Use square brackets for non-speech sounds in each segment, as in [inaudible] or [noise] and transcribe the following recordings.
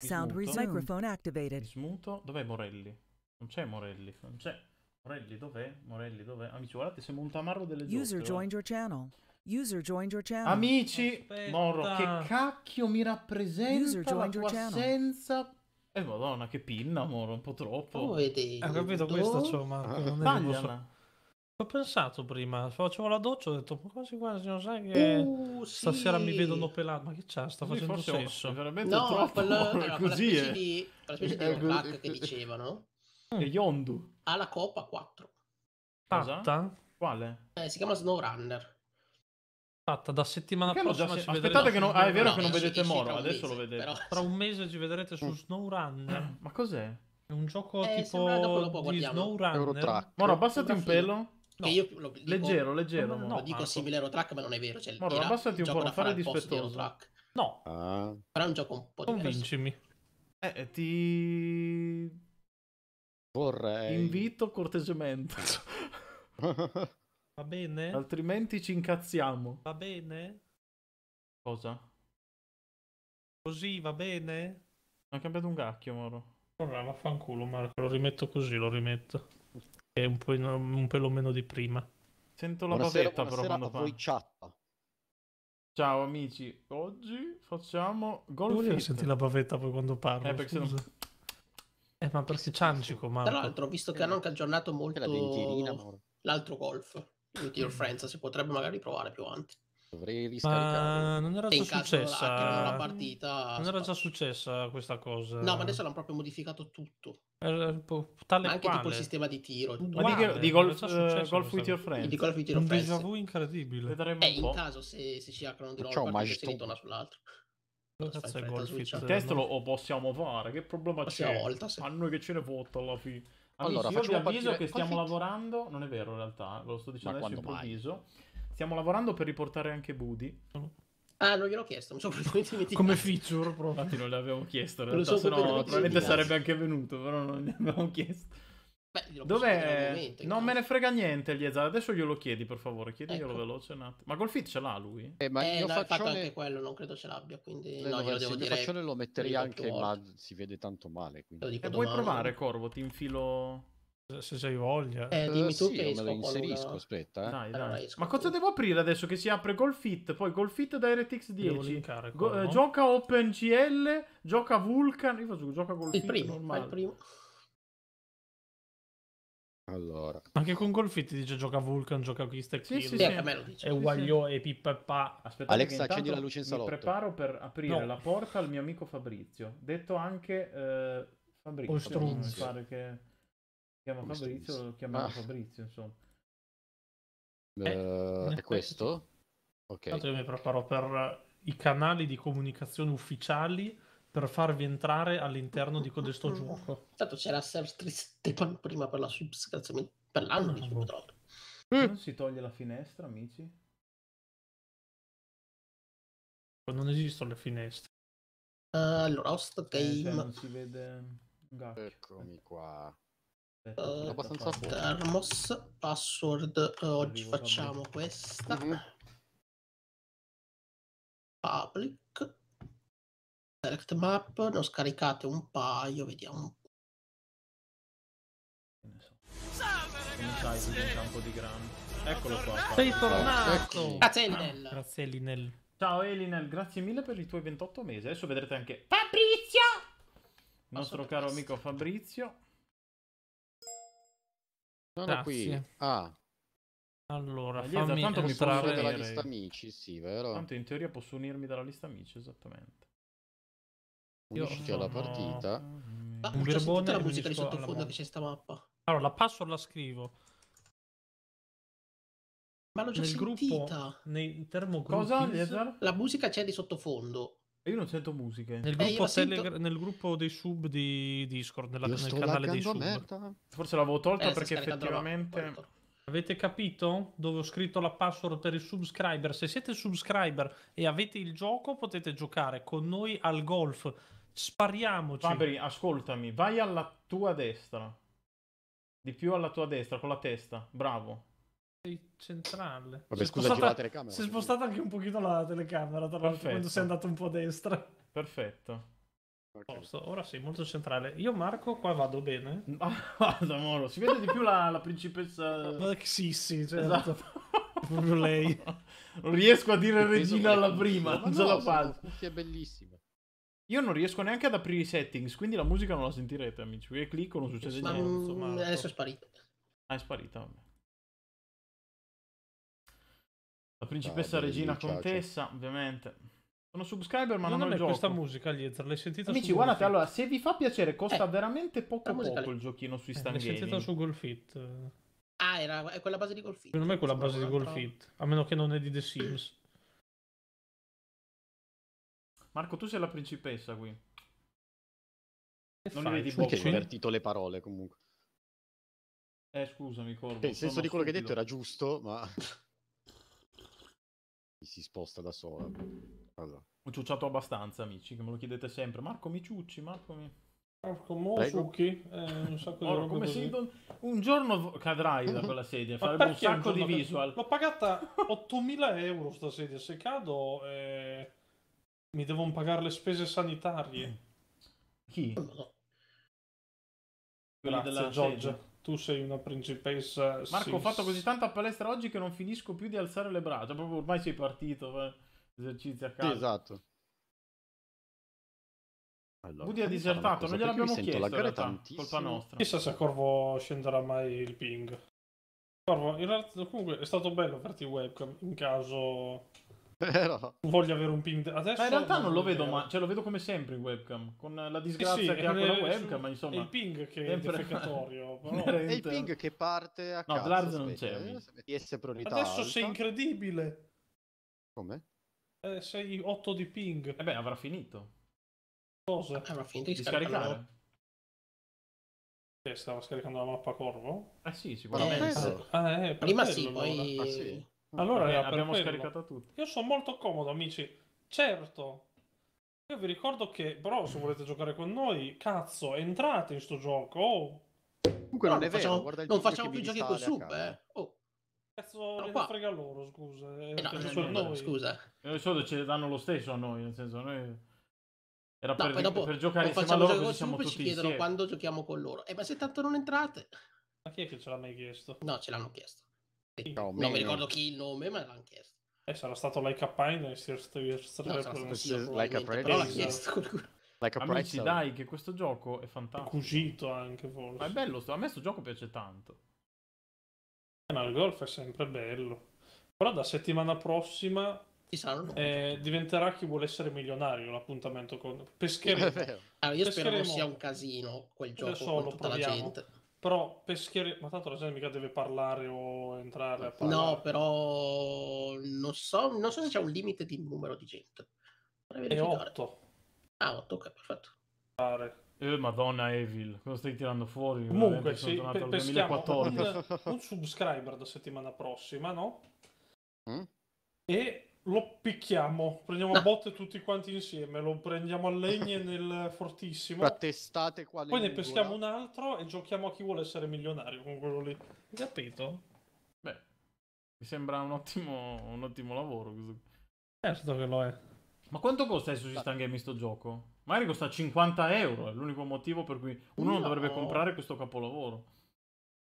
Sound Microphone activated. Smuto. Dov'è Morelli? Non c'è Morelli. Non c'è. Morelli dov'è? Morelli dov'è? Amici, guardate, sembra un tamarro delle zuppe. User joined your channel. User joined your channel. Amici, Aspetta. Morro, che cacchio mi rappresenta User la tua assenza? Eh madonna, che pinna, Moro, un po' troppo. Ho capito questo, ciò, Non Sbagliala. Ho pensato prima, facevo la doccia, ho detto, ma quasi quasi non sai che uh, stasera sì. mi vedono pelato, ma che c'ha, sta facendo sì, sesso. veramente no, troppo, quella, allora, [laughs] così eh. quella specie [laughs] è. di, di Black che dicevano. E Yondu. Ha la Coppa 4. Tatta? Quale? Eh, si chiama SnowRunner. Tatta, da settimana che prossima se... ci Aspettate che non... Ah, è vero no, che non vedete esci Moro, adesso mese, lo vedete. Però... Tra un mese ci vedrete su mm. SnowRunner. ma cos'è? È un gioco eh, tipo di SnowRunner. Moro, abbassati un pelo. No, io lo dico, leggero, leggero. No, lo dico Marco. simile a Rotrack, ma non è vero. Cioè, Moro, era, abbassati un po', non fare dispettoso. Di no. Ah. Però è un gioco un po' Convincimi. diverso. Convincimi. Eh, eh, ti... Vorrei. Invito cortesemente. [laughs] Va bene? Altrimenti ci incazziamo. Va bene? Cosa? Così va bene? Ha cambiato un cacchio, Moro. Vabbè, vaffanculo, Marco, lo rimetto così, lo rimetto è un, po in, un pelo meno di prima. Sento la bavetta però. Quando a voi Ciao amici, oggi facciamo golf. Voglio senti la bavetta poi quando parlo. Eh, perché non... eh ma perché ciancico, ma... Tra l'altro, ho visto che eh, hanno anche aggiornato molto la l'altro golf, With Your Friends, si potrebbe magari provare più avanti. Dovrei riscaricare. Ma non era già successa la eh. partita. Non era già successa questa cosa. No, ma adesso l'hanno proprio modificato tutto. Eh, tale anche quale? tipo il sistema di tiro. Ma di, di golf, uh, golf with your friends. Di golf with your friends. Un déjà vu incredibile. Vedremo eh, in caso se, se ci acrono di nuovo partite si ritorna sull'altro. Cazzo è golf with o possiamo fare? Che problema possiamo c'è? Volta, se... A noi che ce ne fotta alla fine. Amici, allora, io vi avviso partire... che stiamo lavorando. Non è vero, in realtà, ve lo sto dicendo ma adesso improvviso. Mai? Stiamo lavorando per riportare anche Budi. Ah, non gliel'ho chiesto, mi sono praticamente dimenticato. Come feature, proprio. Infatti non l'avevo chiesto, in realtà, se no probabilmente sarebbe anche venuto, però non gliel'avevo chiesto. Beh, Dov'è? non caso. me ne frega niente, Eliezer. Adesso glielo chiedi, per favore. Chiediglielo ecco. veloce un attimo. Ma Golfit ce l'ha lui? Eh, ma eh, io faccio anche quello, non credo ce l'abbia, quindi eh, no, no glielo devo dire. faccione lo metterei anche, ma si vede tanto male, quindi. E eh, puoi provare, Corvo, ti infilo se hai voglia, eh, eh, dimmi tu sì, che me lo inserisco. Qualuna. Aspetta, eh. dai, dai. Allora, ma cosa devo aprire adesso? Che si apre col fit, poi col fit DirectX 10. Go- eh, no? Gioca OpenGL, gioca Vulkan. Io faccio gioca col il fit. Primo, normale. Il primo. Allora. Anche con Golfit dice gioca Vulcan, gioca Kistack. Sì, sì, sì, sì. me lo E Waglio sì, sì. e Pippa pa. Aspetta, Alex accendi la luce in salotto. Mi preparo per aprire no. la porta al mio amico Fabrizio, detto anche eh, Fabrizio. pare Che... Chiama Fabrizio, lo ah. Fabrizio, insomma. Eh, eh è questo? Ok. io mi preparo per eh, i canali di comunicazione ufficiali per farvi entrare all'interno di questo mm. gioco. Tanto c'era Serstri Stepan prima per la subscrizione per ah, l'anno di mm. Non si toglie la finestra, amici? Non esistono le finestre. Uh, allora, host cioè, game. Eh, non si vede. Gacchio. Eccomi qua. Uh, abbastanza forte. Thermos, password, uh, oggi facciamo questa. Mm-hmm. Public. Select map, ne ho scaricate un paio, vediamo Salve ragazzi! Un campo di grano. Eccolo qua. Sei tornato! Ecco. Grazie Elinel. Ah, grazie Elinel. Ciao Elinel, grazie mille per i tuoi 28 mesi. Adesso vedrete anche Fabrizio! Il nostro caro amico Fabrizio. Sono ah, qui. Ah. Allora, Eliezer, fammi tanto mi posso unire dalla lista amici, sì, vero? Tanto in teoria posso unirmi dalla lista amici, esattamente. Unisciti alla sono... partita. Ma ah, ah, un verbone la musica di sottofondo che c'è sta mappa. Allora, la password la scrivo. Ma l'ho già Nel sentita. Gruppo, nei termogruppis... Cosa, La musica c'è di sottofondo. Io non sento musiche. Nel eh, gruppo, eh, tele... nel gruppo dei sub di Discord, nella... nel canale dei sub. Merda. Forse l'avevo tolta eh, perché effettivamente... Avete capito dove ho scritto la password per i subscriber? Se siete subscriber e avete il gioco potete giocare con noi al golf. Spariamoci. Fabri, ascoltami, vai alla tua destra. Di più alla tua destra, con la testa. Bravo centrale. Vabbè, si scusa, spostata, telecamera. Si è spostata anche un pochino la telecamera, tra l'altro, quando sei andato un po' a destra. Perfetto. Okay. Ora sei molto centrale. Io, Marco, qua vado bene. [laughs] Ah, guarda, si vede di più la, la principessa. sì, sì, certo. Esatto. Proprio lei. Non riesco a dire regina alla prima. Non ce la faccio. È bellissima. Io non riesco neanche ad aprire i settings, quindi la musica non la sentirete, amici. Perché clicco, non succede niente. Mm, adesso è sparita. Ah, è sparita, vabbè. La principessa Regina Contessa, ovviamente. Sono subscriber, ma non, non ho gioco. questa musica, Liezzer, l'hai sentita Amici, su guardate, allora, se vi fa piacere, costa eh, veramente poco poco il giochino sui eh, stand L'hai sentita su Golfit. Ah, era è quella base di Golfit. Secondo me è quella base un'altra... di Golfit, a meno che non è di The Sims. Marco, tu sei la principessa qui. non fai? ne vedi poco. Perché hai invertito eh? le parole, comunque. Eh, scusami, Corvo. Eh, il senso di quello stupido. che hai detto era giusto, ma... [laughs] si sposta da sola. Allora. Ho ciucciato abbastanza, amici, che me lo chiedete sempre. Marco mi ciucci, Marco mi... Marco Mosuki, eh, un sacco di Oro, come così. don... un giorno cadrai da quella sedia, farebbe un sacco un di visual. L'ho pagata 8000 [laughs] euro sta sedia, se cado eh, mi devono pagare le spese sanitarie. Chi? Quelli Grazie, della Giorgia tu sei una principessa. Marco, sì. ho fatto così tanta palestra oggi che non finisco più di alzare le braccia. Proprio ormai sei partito. Eh. Esercizi a casa. Sì, esatto. Allora, Woody ha disertato, non gliel'abbiamo chiesto. La gara Colpa nostra. Chissà se Corvo scenderà mai il ping. Corvo, in realtà, comunque è stato bello farti webcam in caso Vero. Voglio avere un ping. Adesso ma in realtà non lo vedo, ma cioè, lo vedo come sempre in webcam. Con la disgrazia eh sì, che ha quella eh, webcam, su... ma insomma. il ping che è defecatorio. È [laughs] il ping che parte a no, cazzo. No, Blaz non c'è. Eh, adesso alta. sei incredibile. Come? Eh, sei 8 di ping. E eh beh, avrà finito. Cosa? Avrà finito di scaricare. Stava scaricando la mappa Corvo? Eh sì, sicuramente. Eh, ah, eh, Prima quello, sì, poi... Ah, sì. Allora eh, abbiamo quello. scaricato tutto. Io sono molto comodo, amici. Certo. Io vi ricordo che, bro, se volete giocare con noi, cazzo, entrate in sto gioco. Oh. Comunque no, non, non vero, facciamo, non facciamo più giochi con sub, eh. Oh. Cazzo, no, frega loro, scusa. Eh, eh no, no, no, no, scusa. E eh, solo ce le danno lo stesso a noi, nel senso, noi... Era no, per, dopo, per giocare insieme a loro così siamo tutti ci chiedono insieme. quando giochiamo con loro. Eh, ma se tanto non entrate... Ma chi è che ce l'ha mai chiesto? No, ce l'hanno chiesto. No, non mi ricordo chi il nome, ma l'hanno chiesto. Eh, sarà stato Like a Pine e si sarebbe no, Like a Pine. l'ha chiesto qualcuno. Like Amici, dai, che questo gioco è fantastico. Cuscito anche, forse. Ma è bello, a me questo gioco piace tanto. Eh, ma il golf è sempre bello. Però da settimana prossima eh, diventerà chi vuole essere milionario l'appuntamento con... Pescheremo. allora, [laughs] ah, io Pescheremo. spero non sia un casino quel gioco con tutta la gente. Però peschiere... Ma tanto la gente mica deve parlare o entrare a parlare. No, però non so, non so se c'è un limite di numero di gente. È 8. Ah, 8, ok, perfetto. Pare. Eh, Madonna Evil, cosa stai tirando fuori? Comunque, sì, sono pe- peschiamo un, un subscriber da settimana prossima, no? Mm? E lo picchiamo, prendiamo no. botte tutti quanti insieme, lo prendiamo a legne nel fortissimo. La testate qua Poi ne peschiamo un altro e giochiamo a chi vuole essere milionario con quello lì. Capito? Beh, mi sembra un ottimo, un ottimo lavoro. Certo che lo è. Ma quanto costa su Sistan Gaming sto gioco? Magari costa 50 euro, è l'unico motivo per cui uno non dovrebbe comprare questo capolavoro.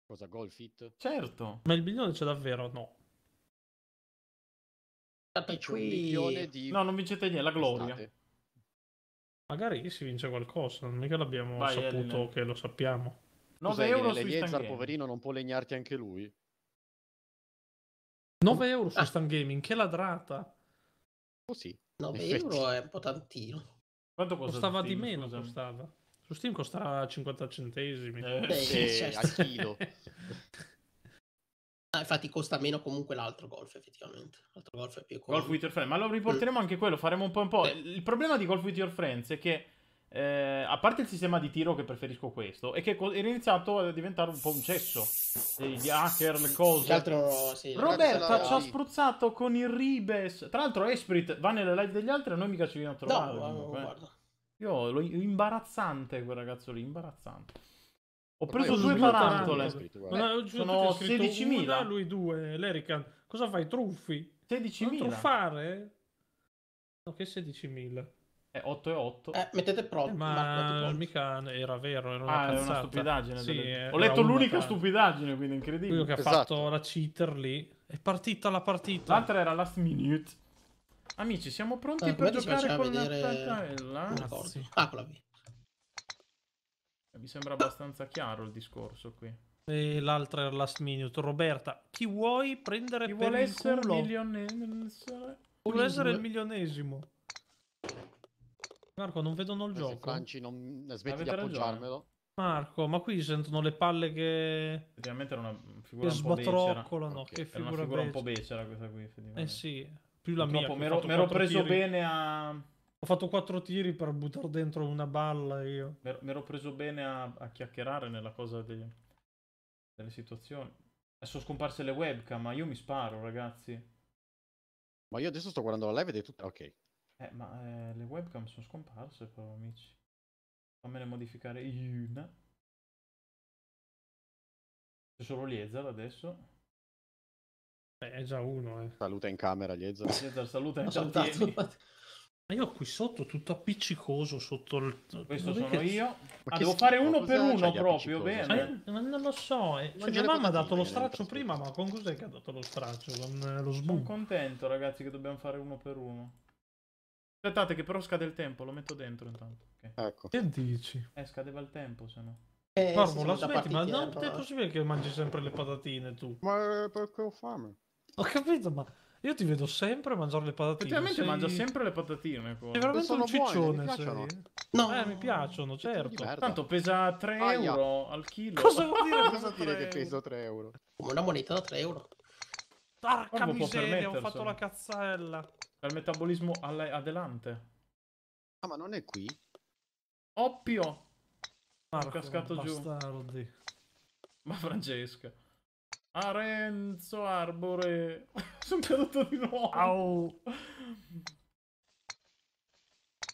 Cosa, Golfit? Certo. Ma il milione c'è davvero? No. Quindi... Di... No, non vincete niente, la gloria. Estate. Magari si vince qualcosa, non è che l'abbiamo Vai, saputo Elena. che lo sappiamo. 9 Scusa, euro su Stan poverino, non può legnarti anche lui. 9 euro su ah. Stan Gaming, che ladrata. Oh 9 effetti. euro è un po' tantino. Quanto costava di meno, scusami. costava. Su Steam costava 50 centesimi. Eh, Beh, sì, certo. a chilo. [laughs] Ah, infatti costa meno comunque l'altro golf, effettivamente. L'altro golf è più economico. Golf with your friends, ma lo riporteremo mm. anche quello, faremo un po' un po'. Beh. Il problema di Golf with your friends è che, eh, a parte il sistema di tiro che preferisco questo, è che era iniziato a diventare un po' un cesso. Gli hacker, le cose. Altro, sì, Roberta ci ha spruzzato con il Ribes. Tra l'altro Esprit va nelle live degli altri e noi mica ci viene a trovare. No, guarda. Io lo imbarazzante quel ragazzo lì, imbarazzante. Ho preso due tarantole. Scritto, Sono 16.000. lui due. L'Erican, cosa fai? Truffi? 16.000. Truffare? No, che 16.000. È 8 e 8. Eh, mettete pronto. Eh, ma mica era vero, era una, ah, era una stupidaggine. Sì, delle... Eh, ho letto l'unica stupidaggine, quindi incredibile. Quello che esatto. ha fatto la cheater lì. È partita la partita. L'altra era last minute. Amici, siamo pronti ah, per giocare con vedere... la Ah, con la B. Mi sembra abbastanza chiaro il discorso qui. E l'altra era last minute. Roberta, chi vuoi prendere chi per il culo? Milionesimo. Vuole essere il milionesimo. Marco, non vedono il Questi eh gioco. Franci, non smetti Avete di appoggiarmelo. Ragione. Marco, ma qui sentono le palle che... Effettivamente era una figura che un po' becera. okay. che figura era una figura un po' becera questa qui, Eh sì, più la Purtroppo mia. Mi ero preso bene a ho fatto quattro tiri per buttare dentro una balla io. Mi ero preso bene a, a chiacchierare nella cosa dei, delle situazioni. Sono scomparse le webcam, ma io mi sparo, ragazzi. Ma io adesso sto guardando la live ed è tutta... Ok. Eh, ma eh, le webcam sono scomparse però, amici. Fammene modificare una. C'è solo Liezar adesso. Eh, è già uno, eh. Saluta in camera, Liezar. Liezar, saluta in camera. Ma io qui sotto tutto appiccicoso sotto il... Questo Dov'è sono che... io. Ma ah, devo schifo. fare uno per uno proprio, bene. Eh, ma non lo so. Eh. Cioè, mia mamma ha dato lo straccio prima, ma con cos'è che ha dato lo straccio? Con eh, lo sbuco. Sono contento, ragazzi, che dobbiamo fare uno per uno. Aspettate che però scade il tempo, lo metto dentro intanto. Okay. Ecco. Che dici? Eh, scadeva il tempo, se no. Eh, Formula, aspetti, ma non è possibile che mangi sempre le patatine tu. Ma perché ho fame? Ho capito, ma... Io ti vedo sempre mangiare le patatine. Effettivamente sei... mangio sempre le patatine. Qua. veramente un ciccione. Buone, no, eh, mi piacciono, certo. Tanto pesa 3 Aia. euro al chilo. Cosa vuol dire? [laughs] Cosa dire che pesa 3 euro? Una moneta da 3 euro. Porca miseria, ho fatto la cazzella. Per metabolismo adelante. Ah, ma non è qui? Oppio! Marco, ho cascato bastardi. giù. Ma Francesca. Arenzo Arbore. Sono caduto di nuovo. Au.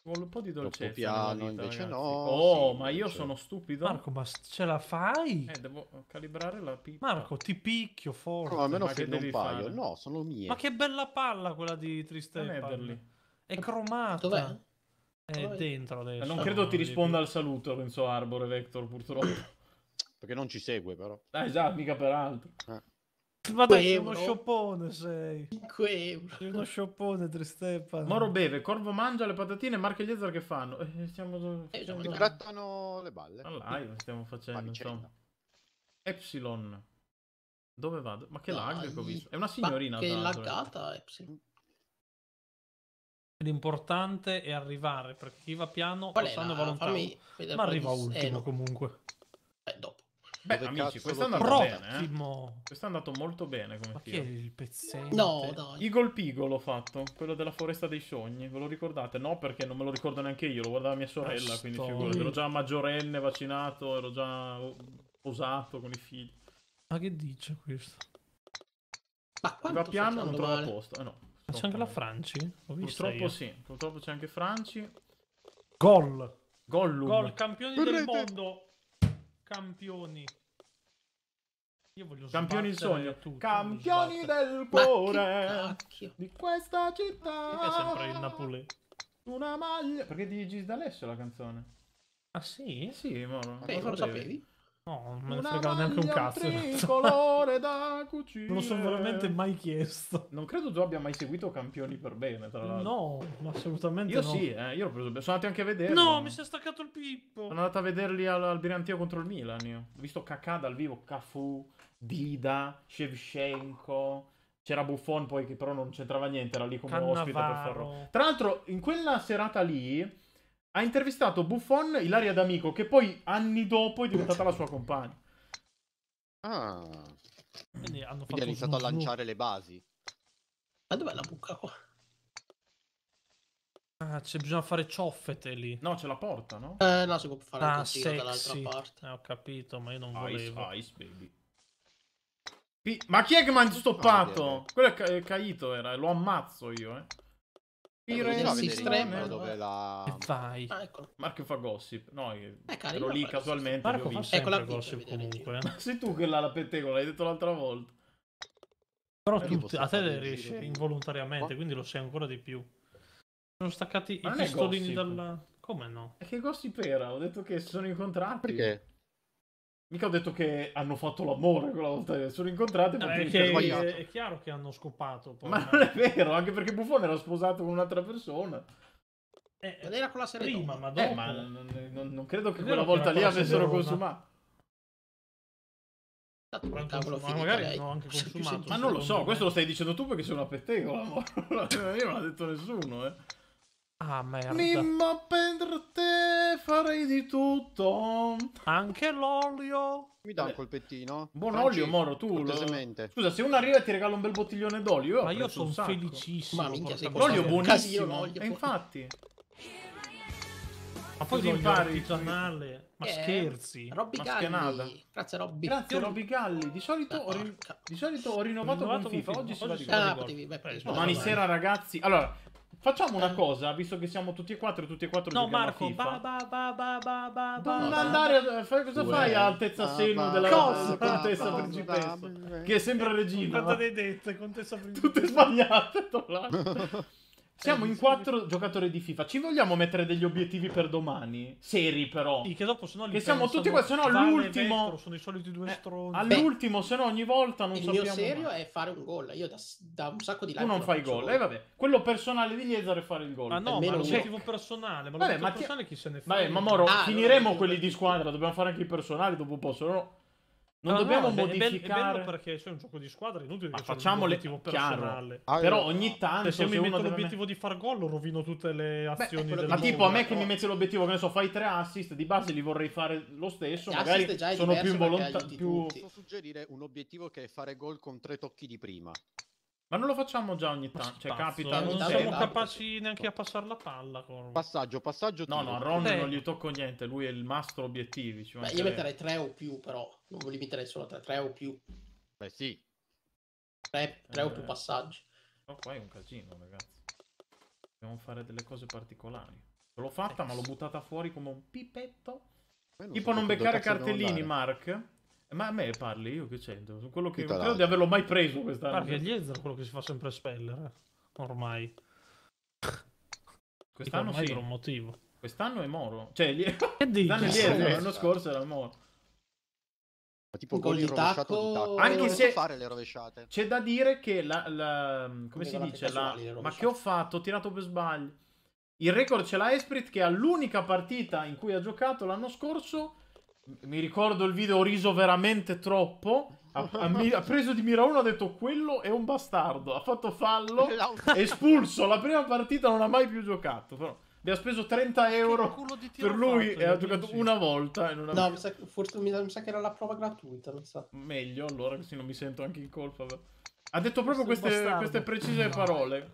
Vuole un po' di dolcezza. Troppo piano, vita, invece ragazzi. no. Oh, sì, ma invece. io sono stupido. Marco, ma ce la fai? Eh, devo calibrare la pippa. Marco, ti picchio forte. No, almeno che un paio. Fare? No, sono mie. Ma che bella palla quella di Tristefan. È cromata. Dov'è? È Dov'è? dentro adesso. Eh, non credo ti risponda al saluto, Renzo Arbore, Vector, purtroppo. [coughs] Perché non ci segue, però. Ah, esatto, mica peraltro. Eh. Ma dai, sei uno sciopone, sei. 5 euro. Sei uno sciopone, Tristefano. Moro beve, Corvo mangia le patatine, Marco e Liezar che fanno? Eh, stiamo... Eh, stiamo... grattano le balle. Allora, stiamo facendo, insomma. Epsilon. Dove vado? Ma che lag che ho visto? È una signorina. Che eh. laggata, Epsilon. L'importante è arrivare, perché chi va piano, Qual passando volontariamente. Ma arriva ultimo, eh, comunque. Eh, dopo. Beh, amici, questo è andato bene. Eh? Questo è andato molto bene come Ma film. chi è il pezzetto? No, dai. Eagle Pigo l'ho fatto, quello della foresta dei sogni. Ve lo ricordate? No, perché non me lo ricordo neanche io. Lo guardava mia sorella, quindi figurati. Ero già maggiorenne, vaccinato, ero già posato con i figli. Ma che dice questo? Ma quanto Va piano, non trova posto. Eh, no, Ma c'è anche la Franci? Ho visto Purtroppo io. sì, purtroppo c'è anche Franci. Gol. Gol, campione Correte. del mondo. Campioni. Io voglio Campioni il sogno. Tutto, Campioni del cuore di questa città. Perché sempre il Napoli? Una maglia. Perché di Gis D'Alessio la canzone. Ah sì? Sì, ma non lo sapevi. No, non me ne frega neanche un cazzo. Tricolore da cucina. [laughs] Non lo sono veramente mai chiesto. Non credo tu abbia mai seguito Campioni per bene, tra l'altro. No, assolutamente io no. sì, eh, io l'ho preso bene. Sono andato anche a vederli. No, mi si è staccato il pippo. Sono andato a vederli al, al Birantio contro il Milan, io. Ho visto Kakà dal vivo, Cafu, Dida, Shevchenko. C'era Buffon poi che però non c'entrava niente, era lì come Cannavaro. ospite per farlo. Tra l'altro, in quella serata lì ha intervistato Buffon, Ilaria D'Amico, che poi anni dopo è diventata la sua compagna. Ah. Quindi hanno Quindi ha iniziato a lanciare le basi. Ma dov'è la buca qua? Ah, c'è bisogna fare cioffete lì. No, c'è la porta, no? Eh, no, si può fare ah, così dall'altra parte. Eh, ho capito, ma io non ice, volevo. Ice, baby. ma chi è che mi ha ah, stoppato? Oh, Quello è, ca è caito, era. Lo ammazzo io, eh. Firenze estreme dove la... E vai. Ah, ecco. Marco fa gossip. No, eh, ero lì casualmente. Marco fa ecco sempre ecco gossip comunque. Sei tu che l'ha la pettegola, hai detto l'altra volta. Però tu, a te le riesce involontariamente, qua? quindi lo sai ancora di più. Sono staccati Ma i pistolini dalla... Come no? E che gossip era? Ho detto che sono incontrati. Perché? Mica ho detto che hanno fatto l'amore quella volta che eh, sono incontrate. Eh, no, è, è, è chiaro che hanno scopato. Poi, ma non è vero, anche perché Buffone era sposato con un'altra persona. Eh, ma era con la serie prima, ma, eh, dopo. Eh, ma non, non, non, credo che quella volta lì avessero consumato. Ma tavolo magari no, anche consumato. Ma non lo so, questo lo stai dicendo tu perché sei una pettegola. [laughs] Io non l'ha detto nessuno, eh. Ah, merda. Mimmo per te farei di tutto. Anche l'olio. Mi dà un colpettino. Buon Franci, olio, Moro, tu. Lo... Scusa, se uno arriva e ti regala un bel bottiglione d'olio. Ma io sono felicissimo. Ma minchia, sei L'olio buonissimo. E infatti. Ma poi impari artigianale. Ma eh, scherzi. Robby Galli. Grazie Robby. Grazie Robby Galli. Di solito, ho, rin... di solito ho rinnovato, rinnovato con FIFA. Oggi si va di FIFA. Ah, Domani sera ragazzi. Allora, Facciamo una eh. cosa, visto che siamo tutti e quattro, tutti e quattro No, Marco, ba, ba, No, Marco, Non andare fai, cosa fai a altezza seno della cosa? contessa principessa? Che è sempre regina. Quanto dei dette, contessa principessa. Tutte sbagliate, tra l'altro. [laughs] Siamo eh, in quattro giocatori di FIFA. Ci vogliamo mettere degli obiettivi per domani? Seri, però. Sì, che dopo, se no li Che siamo tutti qua, se no l'ultimo. Vetro, sono i soliti due eh, stronzi. all'ultimo, se no ogni volta non il sappiamo. Il mio serio mai. è fare un gol. Io da, da un sacco di live. Tu non fai gol. E eh, vabbè. Quello personale di Liezaro è fare il gol. Ma no, Almeno ma l'obiettivo personale. Ma vabbè, personale chi se ne frega? Vabbè, ma Moro, ah, finiremo quelli di squadra. Dobbiamo fare anche i personali dopo un po', se no non no, ah, dobbiamo no, modificare. È perché c'è un gioco di squadra, inutile Ma facciamo l'obiettivo personale. Ah, Però ogni tanto. Se, se mi metto l'obiettivo me... di far gol, rovino tutte le azioni Beh, del Ma tipo a me che mi metti l'obiettivo, che ne so, fai tre assist, di base li vorrei fare lo stesso. Gli magari sono più involontario. Più... Posso suggerire un obiettivo che è fare gol con tre tocchi di prima. Ma non lo facciamo già ogni tanto. Cioè, capita, non tanto siamo capaci neanche a passare la palla. Con... Passaggio, passaggio. Tiro. No, no, a Ron eh. non gli tocco niente. Lui è il mastro obiettivi. Beh, io metterei tre o più, però. Non mi limiterei solo a tre. 3 o più. Beh, sì. Tre, 3 eh. o più passaggi. No, qua è un casino, ragazzi. Dobbiamo fare delle cose particolari. L'ho fatta, eh. ma l'ho buttata fuori come un pipetto. tipo non beccare cartellini, Mark. Ma a me parli, io che c'entro? quello che non credo di averlo mai preso quest'anno. Perché gli è quello che si fa sempre spellere, eh. ormai. Quest'anno ormai sì. per un motivo. Quest'anno è Moro. Cioè, gli... [laughs] che dici? l'anno scorso era Moro. Ma tipo gol di tacco, anche se fare le rovesciate. C'è da dire che la, la come Quindi si dice la... ma che ho fatto, ho tirato per sbaglio. Il record ce l'ha Esprit che ha l'unica partita in cui ha giocato l'anno scorso mi ricordo il video, ho riso veramente troppo. Ha, ha, ha, preso di mira uno, ha detto quello è un bastardo, ha fatto fallo, [laughs] espulso, la prima partita non ha mai più giocato, però ha speso 30 euro per lui fatto, e ha giocato dici? una volta. Una... No, mi sa, che, forse, mi, mi, sa che era la prova gratuita, non so. Meglio, allora così non mi sento anche in colpa. Ha detto proprio queste, queste precise no. parole.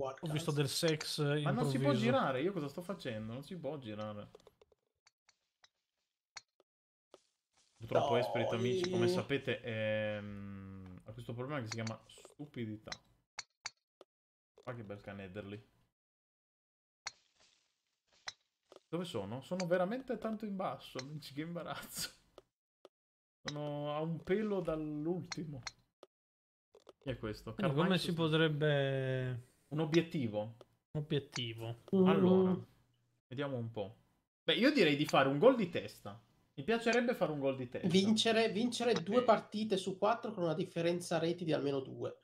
What Ho cazzo? visto del sex improvviso. Eh, Ma non si può girare, io cosa sto facendo? Non si può girare. Purtroppo no, Esprit, amici, come sapete, è... Ehm, ha questo problema che si chiama stupidità. Ma che bel canederli. Dove sono? Sono veramente tanto in basso, amici, che imbarazzo. Sono a un pelo dall'ultimo. E questo. Quindi come si potrebbe un obiettivo. Un obiettivo. Mm. Allora, vediamo un po'. Beh, io direi di fare un gol di testa. Mi piacerebbe fare un gol di testa. Vincere, vincere okay. due eh. partite su quattro con una differenza reti di almeno due.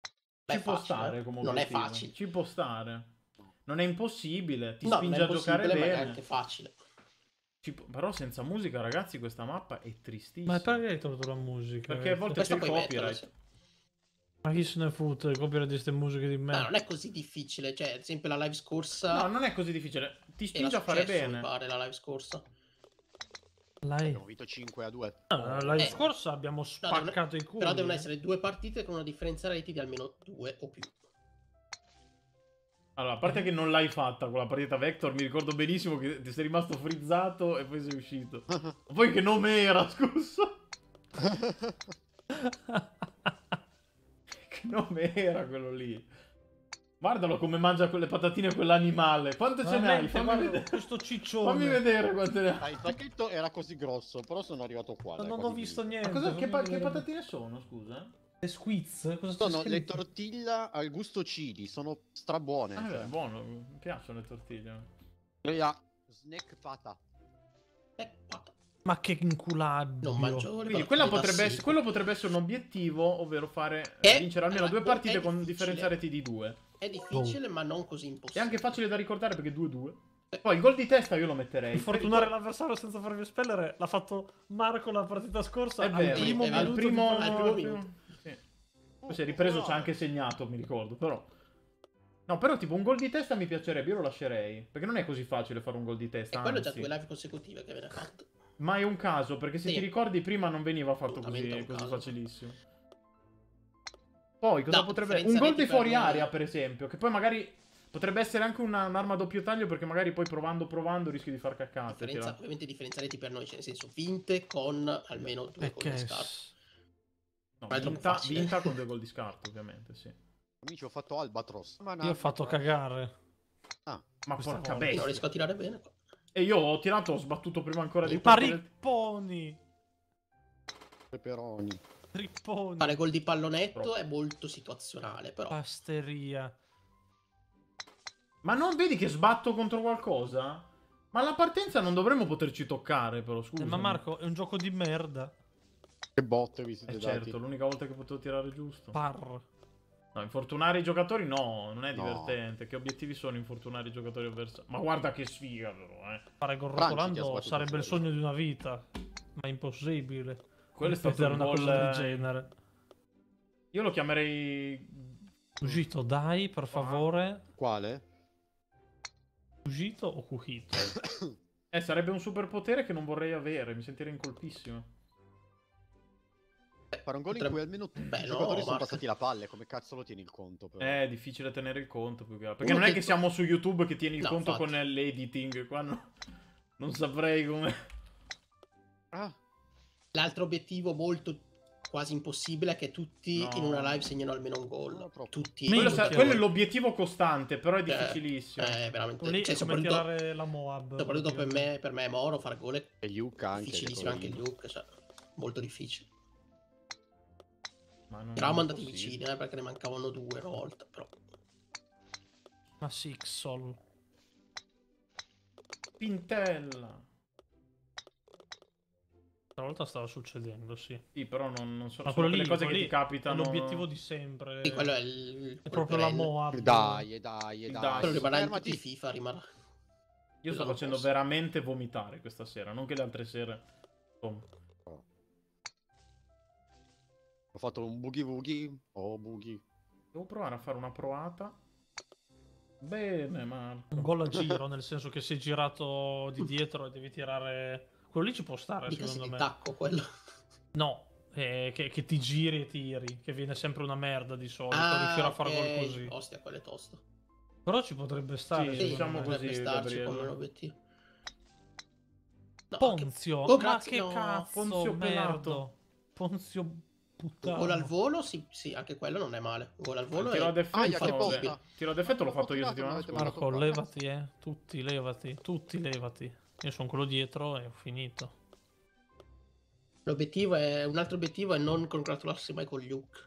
Ci Beh, può facile. stare eh. comunque. Non è facile. Ci può stare. Non è impossibile. Ti no, spinge a giocare bene. Ma è anche facile. Però senza musica, ragazzi, questa mappa è tristissima. Ma perché hai tolto la musica? Perché a volte c'è il copyright. Mettere, ma chi se ne fotte? Copiare di queste musiche di me. Ma non è così difficile. Cioè, ad esempio, la live scorsa. No, non è così difficile. Ti spinge a fare bene. Pare, la live scorsa. Abbiamo vinto 5 a 2. No, ah, la live eh. scorsa abbiamo spaccato no, i culo. Però devono eh. essere due partite con una differenza reti di almeno 2 o più. Allora, a parte che non l'hai fatta con la partita Vector, mi ricordo benissimo che ti sei rimasto frizzato e poi sei uscito. [laughs] poi che nome era, scusa? [laughs] non era quello lì. Guardalo come mangia quelle patatine quell'animale. Quante ce n'hai? Fammi vedere. Questo ciccione. Fammi vedere quante ne hai. Ah, il pacchetto era così grosso, però sono arrivato qua. No, non ho visto lì. niente. Cosa, che, pa che, patatine sono, scusa? Le squiz? Cosa sono le tortilla al gusto chili, sono strabuone. Ah, cioè. è buono, mi piacciono le tortiglie. La snack pata. Snack fata. Ma che inculaggio. Non mangio, Quindi, potrebbe essere, quello potrebbe essere un obiettivo, ovvero fare eh, è, vincere almeno due partite con differenza reti di due. È difficile, oh. ma non così impossibile. È anche facile da ricordare perché 2-2. Eh. Poi il gol di testa io lo metterei. Fortunare il... l'avversario senza farvi spellere l'ha fatto Marco la partita scorsa. È vero, al primo, è al primo, al primo Sì. Poi si è ripreso, no. ci ha anche segnato, mi ricordo, però. No, però tipo un gol di testa mi piacerebbe, io lo lascerei. Perché non è così facile fare un gol di testa. E quello è già due live consecutive che avete fatto. Ma è un caso, perché se sì. ti ricordi prima non veniva fatto così, così facilissimo. Poi cosa no, potrebbe... Un gol di fuori per area, per esempio, che poi magari Potrebbe essere anche un'arma a doppio taglio perché magari poi provando provando rischi di far caccate. Differenza, ovviamente differenza reti per noi, cioè nel senso vinte con almeno due eh, gol di scarto. No, Ma vinta, vinta con due [laughs] gol di scarto ovviamente, sì. Amici ho fatto Albatros. Io ho fatto cagare. Ah, Ma porca bestia. Non riesco a tirare bene. qua. E io ho tirato, ho sbattuto prima ancora di... Ma ripponi! Peperoni. Ripponi. Fare gol di pallonetto Troppo. è molto situazionale, però. Pasteria. Ma non vedi che sbatto contro qualcosa? Ma alla partenza non dovremmo poterci toccare, però, scusa. Eh, ma Marco, è un gioco di merda. Che botte vi siete eh dati. certo, l'unica volta che potevo tirare giusto. Parro. No, infortunare i giocatori no, non è no. divertente. Che obiettivi sono infortunare i giocatori avversari? Ma guarda che sfiga però, eh. Fare gol rotolando sarebbe il sogno di una vita, ma è impossibile. Quello è stato un una gol... del eh, genere. Io lo chiamerei... Cugito, dai, per ah. favore. Quale? Cugito o Cucito? [coughs] eh, sarebbe un superpotere che non vorrei avere, mi sentirei incolpissimo. Fare un gol potrebbe... in cui almeno Beh, i giocatori no, sono passati la palla, come cazzo lo tieni il conto? Però? Eh, è difficile tenere il conto, più che altro. Perché Uno non è che siamo su YouTube che tieni il no, conto infatti. con l'editing, qua no... non saprei come... Ah. L'altro obiettivo molto quasi impossibile è che tutti no. in una live segnano almeno un gol. No, tutti. Quello, sa- quello è l'obiettivo costante, però è eh, difficilissimo. Eh, eh veramente. Lì, cioè, soprattutto, tirare la Moab. Soprattutto per me, per me è Moro fare gol. E Luke anche. Difficilissimo anche Luke, cioè, molto difficile. Ma non Eravamo andati così. vicini, eh, perché ne mancavano due una volta, però. Ma Sixol. Pintella. Stavolta stava succedendo, sì. Sì, però non, non so, Ma sono le cose che ti capitano. L'obiettivo di sempre. Sì, quello è, il... è proprio la Moab. Eh, dai, eh, dai, eh, dai. dai. Rimarrà di FIFA, rimarrà. Io sto facendo veramente vomitare questa sera, non che le altre sere. Insomma. Ho fatto un boogie woogie. Oh, boogie. Devo provare a fare una proata. Bene, ma. Un gol a giro, nel senso che sei girato di dietro e devi tirare... Quello lì ci può stare, Mica secondo se me. tacco quello. No, eh, che, che, ti giri e tiri, che viene sempre una merda di solito, ah, riuscire a fare gol così. Ostia, quello è tosto. Però ci potrebbe stare, sì, diciamo così, starci come un obiettivo. No, Ponzio, che... Oh, ma che no. cazzo, Ponzio merda. Ponzio Puttana. Gol al volo, sì, sì, anche quello non è male. Gol al volo eh, tiro è... Defetto, ah, Aia, tiro botta. Tiro l'ho ah, fatto io settimana scorsa. Marco, levati, eh. Tutti levati, tutti levati. Io sono quello dietro e ho finito. L'obiettivo è... Un altro obiettivo è non congratularsi mai con Luke.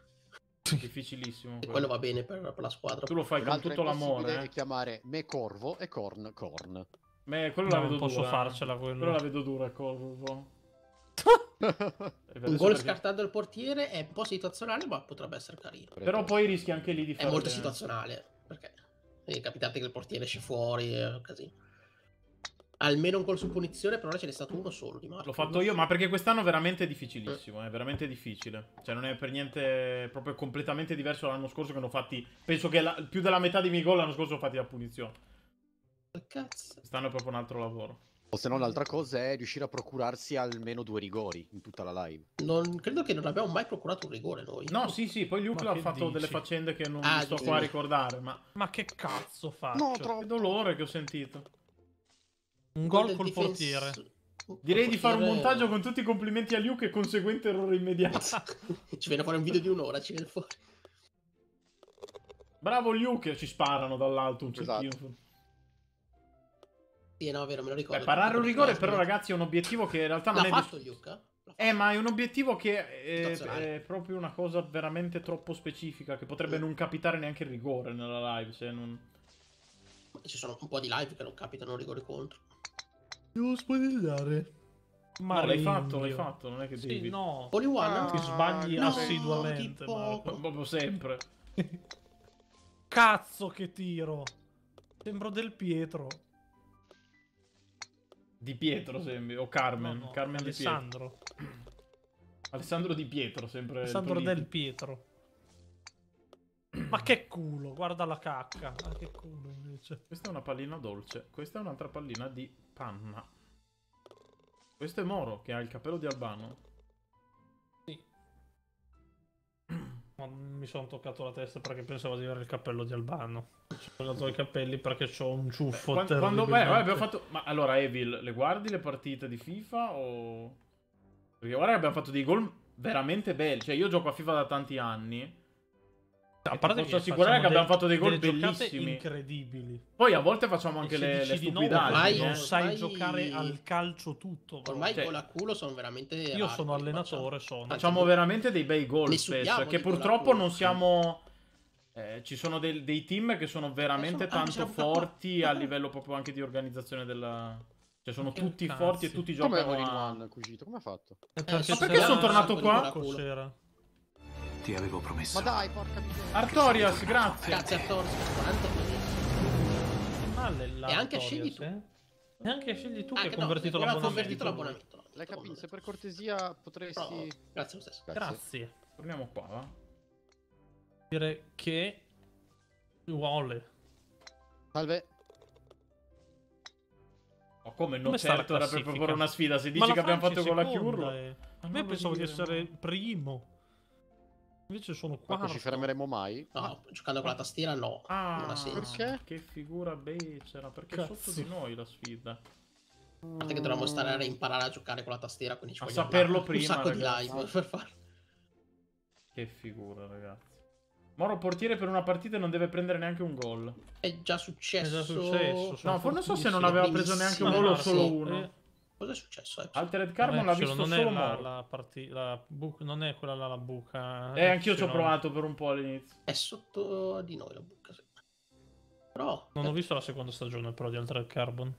Difficilissimo. Quello. quello va bene per, per, la squadra. Tu lo fai con tutto l'amore. Eh. chiamare me Corvo e Corn Corn. Beh, quello no, la vedo non posso dura. Eh. farcela quello. Quello la vedo dura, Corvo. Esatto. [laughs] scartato. un gol scartando il portiere è un po' situazionale, ma potrebbe essere carino. Però poi rischia anche lì di fare. È molto situazionale. Perché e capitate che il portiere esce fuori, è eh, un Almeno un gol su punizione, però ce n'è stato uno solo di Marco. L'ho fatto io, ma perché quest'anno è veramente difficilissimo, eh. è veramente difficile. Cioè non è per niente proprio completamente diverso dall'anno scorso che hanno fatti... Penso che la... più della metà dei miei gol l'anno scorso sono fatti da punizione. Cazzo. Quest'anno è proprio un altro lavoro. O se no mm. l'altra cosa è riuscire a procurarsi almeno due rigori in tutta la live. Non, credo che non abbiamo mai procurato un rigore noi. No, sì, sì, poi Luke ha fatto dici? delle faccende che non ah, sto qua a ricordare, ma... ma... che cazzo faccio? No, cioè, troppo. Che dolore che ho sentito. Un gol col difenso... portiere. Direi di fare un montaggio con tutti i complimenti a Luke e conseguente errore immediato. [laughs] ci viene fuori un video di un'ora, ci viene fuori. Bravo Luke, ci sparano dall'alto un esatto. cecchino. Sì, eh, no, vero, me lo ricordo. Beh, parare un rigore, però, ragazzi, è un obiettivo che in realtà non L'ha è. fatto di... Luca? Eh, ma è un obiettivo che è, è, proprio una cosa veramente troppo specifica. Che potrebbe mm. non capitare neanche il rigore nella live. Cioè non... Ci sono un po' di live che non capitano rigori contro. Devo spoilerare. Ma no, l'hai fatto, l'hai fatto, non è che sì, devi. no. Holy One ah, ti sbagli no, assiduamente, tipo... proprio sempre. [laughs] Cazzo che tiro. Sembro del Pietro. Di Pietro sembri, o Carmen. No, no, Carmen Alessandro. Di Alessandro Di Pietro, sempre. Alessandro del Pietro. Ma che culo, guarda la cacca. Ma che culo invece. Questa è una pallina dolce, questa è un'altra pallina di panna. Questo è Moro, che ha il capello di Albano. Sì. [clears throat] Ma mi sono toccato la testa perché pensavo di avere il cappello di Albano. Ci Ho toccato i capelli perché ho un ciuffo. quando, quando beh, abbiamo fatto. Ma allora, Evil, le guardi le partite di FIFA o. Perché guarda che abbiamo fatto dei gol veramente belli. Cioè, io gioco a FIFA da tanti anni. A parte posso assicurare che abbiamo fatto dei gol bellissimi. Incredibili. Poi a volte facciamo anche le, le stupidaggini. No, non sai ormai... giocare al calcio tutto. Bro. Ormai cioè, con la culo sono veramente... Io arti, sono allenatore, sono. Facciamo veramente dei bei gol spesso. Che purtroppo non siamo... Eh, ci sono dei, dei, team che sono eh, veramente sono, ah, tanto forti a [laughs] livello proprio anche di organizzazione della... Cioè sono che tutti cazzi. forti e tutti giocano Come a... One, Cugito? Come ha fatto? Eh, perché ma perché sono tornato qua? Cos'era? Ti avevo promesso. Ma dai, porca miseria. Artorios, grazie. Grazie Artorias. Quanto male eh. E anche scegli tu. Eh? Neanche scegli tu anche che hai no, convertito l'abbonamento. convertito l'abbonamento. No. L'hai capito, se per cortesia potresti... No. Grazie lo stesso. Grazie. Grazie. Torniamo qua, va? Dire che... Vuole. Salve. Ma come non come certo era per proporre una sfida? Se dici che abbiamo fatto con la Cure... E... Eh. A me pensavo di essere primo. Invece sono qua. Non ci fermeremo mai? No, Ma... giocando con la tastiera no. Ah, non Perché? Che figura becera, perché Cazzo. è sotto di noi la sfida. A parte che dovremmo stare a imparare a giocare con la tastiera, quindi ci a saperlo un prima, sacco ragazzi. di live per farlo. Che figura, ragazzi. Moro portiere per una partita e non deve prendere neanche un gol. È già successo. È già successo. No, forse non so se non aveva preso neanche un gol o solo uno. Eh. Cosa è successo? Altered Carbon l'ha visto non solo è la, la, parti- la buca, Non è quella là la buca. Eh, eh anch'io ci ho provato per un po' all'inizio. È sotto di noi la buca, sì. Però... Non eh. ho visto la seconda stagione, però, di Altered Carbon.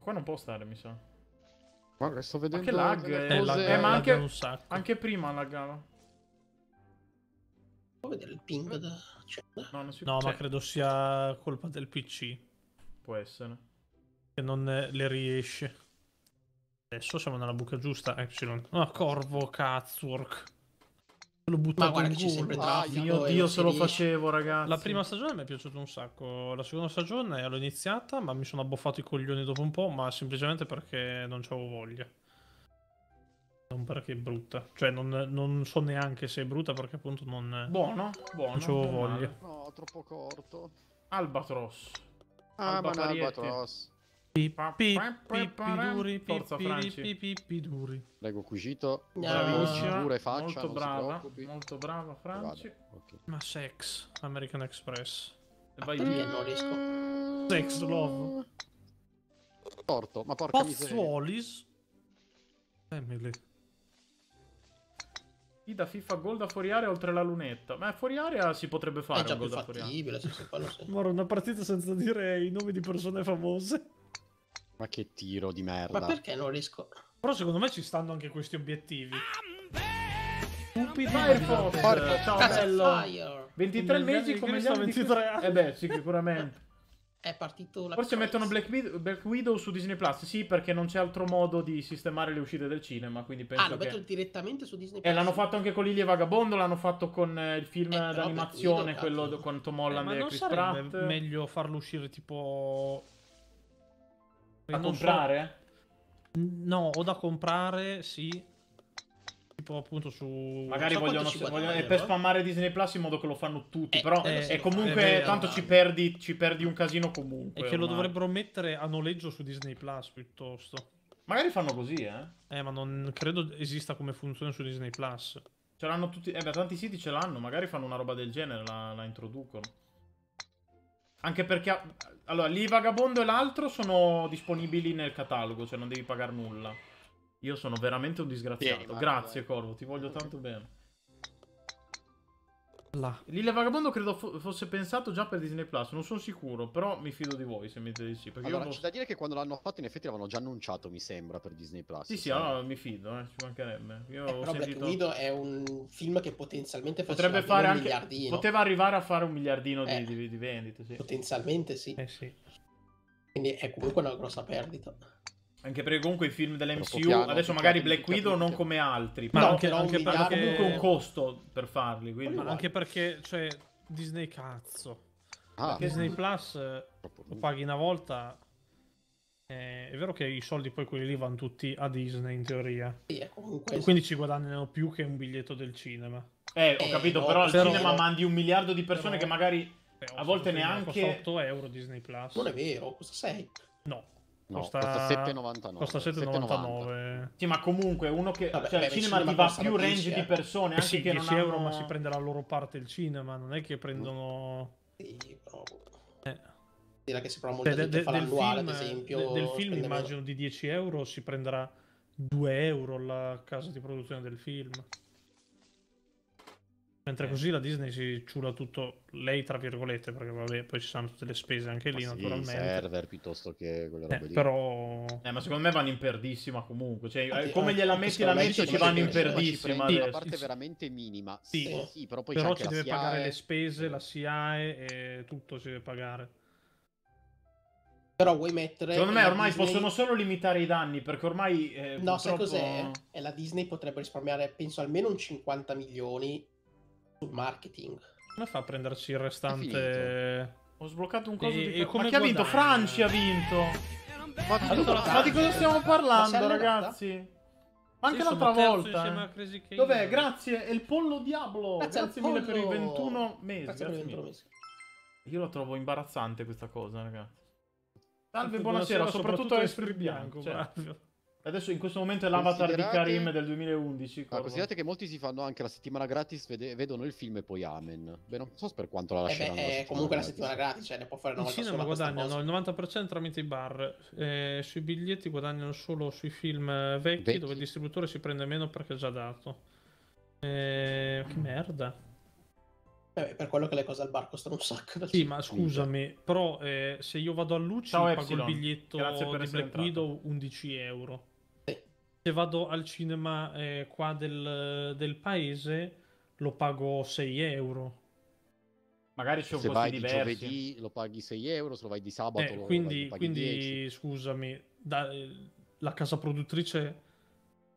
Qua non può stare, mi sa. Guarda, sto vedendo... Ma che eh, lag! è lag eh, ma anche, anche prima laggava. Può vedere il ping da accendere? No, no ma cioè. credo sia colpa del PC. Può essere. Che non eh, le riesce. Adesso siamo nella buca giusta, Epsilon. Eh, ah, corvo, cazzwork. L'ho buttato in Google. mio Dio, se lo facevo, ragazzi. La prima stagione mi è piaciuta un sacco. La seconda stagione l'ho iniziata, ma mi sono abboffato i coglioni dopo un po', ma semplicemente perché non avevo voglia. Non perché è brutta, cioè non, non, so neanche se è brutta perché appunto non... Buono, buono. Non c'ho voglia. No, troppo corto. Albatros. Ah, Alba ma Albatros. Pipiduri, forza Franci. Pipiduri. cucito. Bravissima. Pure faccia, molto brava, molto brava Franci. Okay. Ma sex, American Express. E vai via. Non mm. riesco. Sex, love. Torto, ma porca Pozzuolis. miseria. Family. Sì, da FIFA gol da fuori area oltre la lunetta. Ma fuori area si potrebbe fare è già un gol da fuori area. Moro, [laughs] una partita senza dire i nomi di persone famose. Ma che tiro di merda. Ma perché non riesco? Però secondo me ci stanno anche questi obiettivi. Stupid Firefox. Ciao bello. 23 mesi come gli anni 23 anni. Eh beh, sì, sicuramente. [laughs] è partito la Forse mettono Black Widow, Black Widow, su Disney Plus, sì, perché non c'è altro modo di sistemare le uscite del cinema, quindi penso Ah, lo mettono che... direttamente su Disney eh, Plus. E l'hanno fatto anche con Lily Vagabondo, l'hanno fatto con eh, il film eh, d'animazione, Widow, quello cazzo. con Tom eh, Holland eh, e Chris Pratt. meglio farlo uscire tipo a non comprare? So... No, o da comprare, sì, tipo appunto su magari so vogliono, vogliono eh, per eh. spammare Disney Plus in modo che lo fanno tutti eh, però eh, è comunque è tanto ci perdi, ci perdi, un casino comunque e che lo dovrebbero mettere a noleggio su Disney Plus piuttosto magari fanno così eh eh ma non credo esista come funzione su Disney Plus ce l'hanno tutti eh beh tanti siti ce l'hanno magari fanno una roba del genere la, la introducono anche perché allora lì Vagabondo e l'altro sono disponibili nel catalogo cioè non devi pagare nulla io sono veramente un disgraziato. Vieni, Grazie, vai. Corvo, ti voglio tanto bene. L'Ille Vagabondo credo fo fosse pensato già per Disney Plus, non sono sicuro, però mi fido di voi se mi dite di sì. Allora, non... c'è da dire che quando l'hanno fatto in effetti l'avevano già annunciato, mi sembra, per Disney Plus. Sì, sì, allora ah, mi fido, eh, ci mancherebbe. Io eh, però sentito... Black Widow è un film che potenzialmente potrebbe fare anche... un miliardino. Poteva arrivare a fare un miliardino eh, di, di, di vendite, sì. Potenzialmente sì. Eh, sì. Quindi è comunque una grossa perdita. Anche perché comunque i film dell'MCU, adesso magari Black Widow non come altri, ma no, anche, anche perché comunque un costo per farli. Quindi... Ma anche perché, cioè, Disney cazzo. Ah, Disney no. Plus lo paghi una volta. Eh, è vero che i soldi poi quelli lì vanno tutti a Disney in teoria. E quindi ci guadagnano più che un biglietto del cinema. Eh, ho eh, capito, eh, però al però... cinema mandi un miliardo di persone però... che magari eh, a volte neanche... 8 euro Disney Plus. Non è vero, cosa sei? No, No, costa, 7,99. Costa 7,99. Sì, ma comunque uno che. Vabbè, cioè, beh, il cinema, cinema ti va più range 10, di eh. persone. Eh. Anche sì, che 10 euro, hanno... ma si prende la loro parte il cinema. Non è che prendono. Sì, però. Eh. Dirà che si prova cioè, molto de, de, fa l'annuale, ad esempio. De, del film, immagino, meno. di 10 euro si prenderà 2 euro la casa di produzione del film. Mentre eh. così la Disney si ciula tutto, lei tra virgolette, perché vabbè, poi ci saranno tutte le spese anche lì, ma naturalmente. Il server piuttosto che quella roba eh, lì. Però... Eh, ma secondo me vanno in perdissima comunque, cioè, ah, come ah, gliela metti la metti ci vanno in perdissima. Sì, la parte veramente minima. Sì, eh, sì però poi però ci deve CIA pagare è... le spese, la SIAE e tutto si deve pagare. Però vuoi mettere. Secondo me ormai Disney... possono solo limitare i danni perché ormai. Eh, no, purtroppo... sai cos'è? Eh, la Disney potrebbe risparmiare, penso, almeno un 50 milioni sul marketing. Come fa a prenderci il restante? Ho sbloccato un coso e, di... E come Ma chi ha vinto? Franci ha vinto! Ma, allora, ma di cosa stiamo parlando, ragazzi? Anche sì, l'altra volta. Eh. Dov'è? Grazie, è il pollo diavolo. Grazie, grazie mille per i 21 mesi. Grazie grazie 21 mesi. Io la trovo imbarazzante questa cosa, ragazzi. Salve, buonasera, buonasera soprattutto, soprattutto Esprit Bianco. Cioè. Adesso in questo momento è l'avatar considerate... di Karim del 2011. Ah, considerate che molti si fanno anche la settimana gratis, vede... vedono il film e poi Amen. Beh, non so per quanto la lasceranno. Eh beh, la eh, comunque gratis. la settimana gratis, cioè ne può fare una volta sola. guadagnano il 90% tramite i bar. Eh, sui biglietti guadagnano solo sui film eh, vecchi, vecchi, dove il distributore si prende meno perché è già dato. Eh, che merda. Eh beh, per quello che le cose al bar costano un sacco. Sì, ma scusami, però eh, se io vado a Luci Ciao, pago Epsilon. il biglietto di Black entrato. Widow 11 euro se vado al cinema eh, qua del, del, paese lo pago 6 euro. Magari c'è un se po' vai di diversi. giovedì lo paghi 6 euro, se lo vai di sabato eh, lo, quindi, lo paghi quindi, 10. scusami, da, eh, la casa produttrice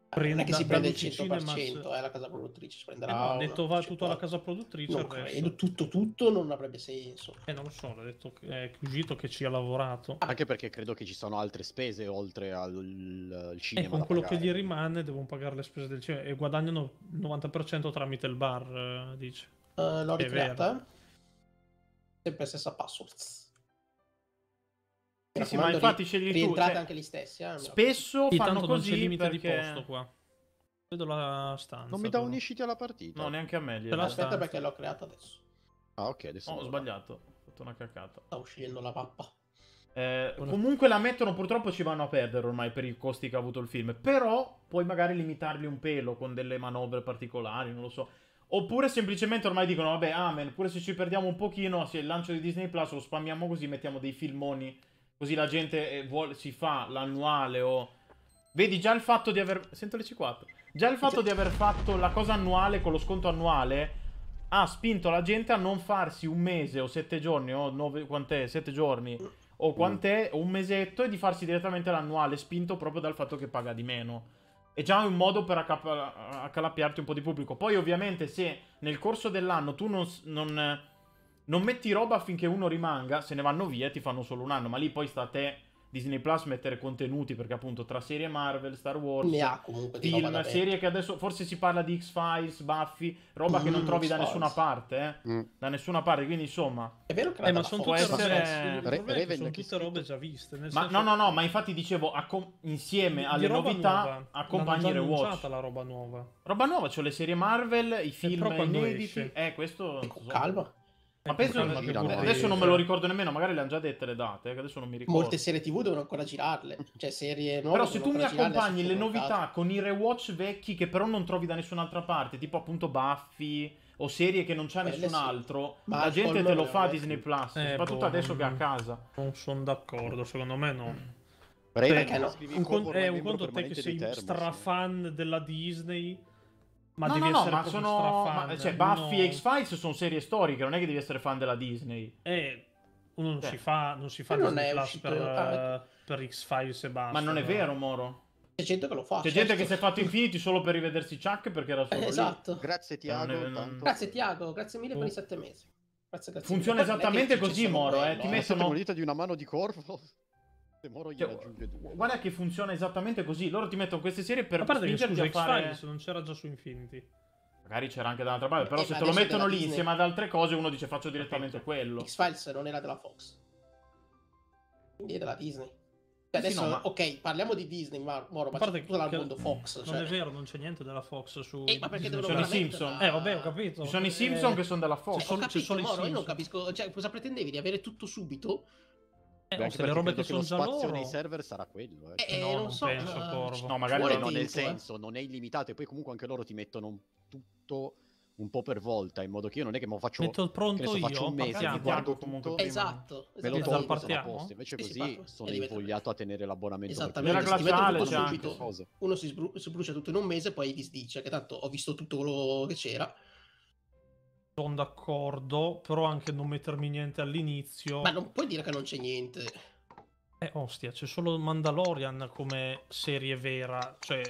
non è che si prende il 100%, è la casa produttrice, prenderà... Eh, no, ha detto va tutto alla casa produttrice. Non credo, tutto, tutto non avrebbe senso. Eh, non lo so, ha detto che è eh, uscito che ci ha lavorato. Anche perché credo che ci sono altre spese oltre al, al eh, cinema. E con quello pagare. che gli rimane devono pagare le spese del cinema e guadagnano il 90% tramite il bar, eh, dice. Uh, l'ho ricreata. Sempre stessa password. Sì, sì, ma infatti ri- scegli rientrate tu, anche gli stessi. Eh? Spesso sì, fanno così non limite perché... di posto qua. Vedo la stanza. Non mi da unisciti alla partita. No, neanche a me. Aspetta stanza. perché l'ho creata adesso. Ah, ok, adesso. No, oh, ho sbagliato. Ho fatto una cacata. Sta uscendo la pappa. Eh, comunque la mettono, purtroppo ci vanno a perdere ormai per i costi che ha avuto il film. Però puoi magari limitarli un pelo con delle manovre particolari, non lo so. Oppure semplicemente ormai dicono, vabbè, amen, pure se ci perdiamo un pochino, se il lancio di Disney Plus lo spammiamo così, mettiamo dei filmoni Così la gente eh, vuole, si fa l'annuale o... Vedi già il fatto di aver... Sento le C4. Già il fatto di aver fatto la cosa annuale con lo sconto annuale ha spinto la gente a non farsi un mese o sette giorni o nove... Quant'è? Sette giorni o quant'è? O un mesetto e di farsi direttamente l'annuale spinto proprio dal fatto che paga di meno. È già un modo per accalappiarti un po' di pubblico. Poi ovviamente se nel corso dell'anno tu non, non non metti roba finché uno rimanga, se ne vanno via e ti fanno solo un anno, ma lì poi sta a te Disney Plus mettere contenuti perché appunto tra serie Marvel, Star Wars, ne ha comunque di film, serie che adesso forse si parla di X-Files, Buffy, roba mm, che non mm, trovi da nessuna parte, eh? mm. da nessuna parte, quindi insomma. È vero che eh, ma sono tutte, essere... Re- Re- sono tutte robe già viste, ma, no, no, no, ma infatti dicevo accom- insieme alle novità nuova. accompagni Rewatch. la roba nuova. Roba nuova, cioè le serie Marvel, i eh, film inediti. Eh, questo ecco, so. calma. Ma penso che girano, adesso non me lo ricordo nemmeno, magari le hanno già dette le date, eh, che adesso non mi ricordo. Molte serie TV devono ancora girarle, cioè serie nuove. Però se tu mi accompagni le novità con i rewatch vecchi che però non trovi da nessun'altra parte, tipo appunto Buffy o serie che non c'è Beh, nessun sì. altro, Ma la gente te lo fa a Disney ecco. Plus, eh, soprattutto boh, adesso che è a casa. Non sono d'accordo, secondo me no. Breve, te, no. Un, con- eh, un conto te che sei strafan della Disney ma no, devi no, essere no, ma sono... Ma, cioè, Buffy e X-Files sono serie storiche, non è che devi essere fan della Disney. Eh, uno non eh. Cioè, si fa, non si fa non Disney Plus per, ah, per X-Files e basta. Ma non è vero, Moro. C'è gente che lo fa. C'è certo. gente che si è fatto Infinity solo per rivedersi Chuck perché era solo eh, Esatto. Lì. Grazie Tiago. Non è, non... Grazie Tiago, grazie mille oh. per i oh. sette mesi. Grazie, grazie Funziona mille. esattamente così, Moro. Eh. Ti mettono... dita di una mano di corvo. Se Moro gliela cioè, aggiunge due. Guarda che funziona esattamente così. Loro ti mettono queste serie per a parte che, a fare... X-Files non c'era già su Infinity. Magari c'era anche da un'altra parte, però eh, se te lo mettono lì Disney... insieme ad altre cose uno dice faccio direttamente quello. X-Files non era della Fox. Quindi è della Disney. Cioè eh adesso, sì, no, ma... ok, parliamo di Disney, ma Moro, ma parte tutto dal mondo Fox. Cioè... Non è vero, non c'è niente della Fox su... Eh, ma perché devono Ci sono i Simpson. Da... Eh, vabbè, ho capito. Ci sono eh... i Simpson eh. che sono della Fox. Cioè, ho capito, Moro, io non capisco, cioè, cosa pretendevi? Di avere tutto subito? Eh, no, se le robe che sono già loro... nei server sarà quello. Eh. eh, eh no, non, non so. penso, uh, Corvo. No, magari Vuole non nel eh. senso, non è illimitato. E poi comunque anche loro ti mettono tutto un po' per volta, in modo che io non è che me lo faccio... Metto pronto so, io, un mese, mi guardo comunque esatto, esatto. me lo esatto. tolgo, esatto, posto. Invece e così sono invogliato a tenere l'abbonamento. Esattamente, glaciale, uno, uno si sbrucia tutto in un mese, poi dice che tanto ho visto tutto quello che c'era sono d'accordo, però anche non mettermi niente all'inizio. Ma non puoi dire che non c'è niente. Eh, ostia, c'è solo Mandalorian come serie vera, cioè...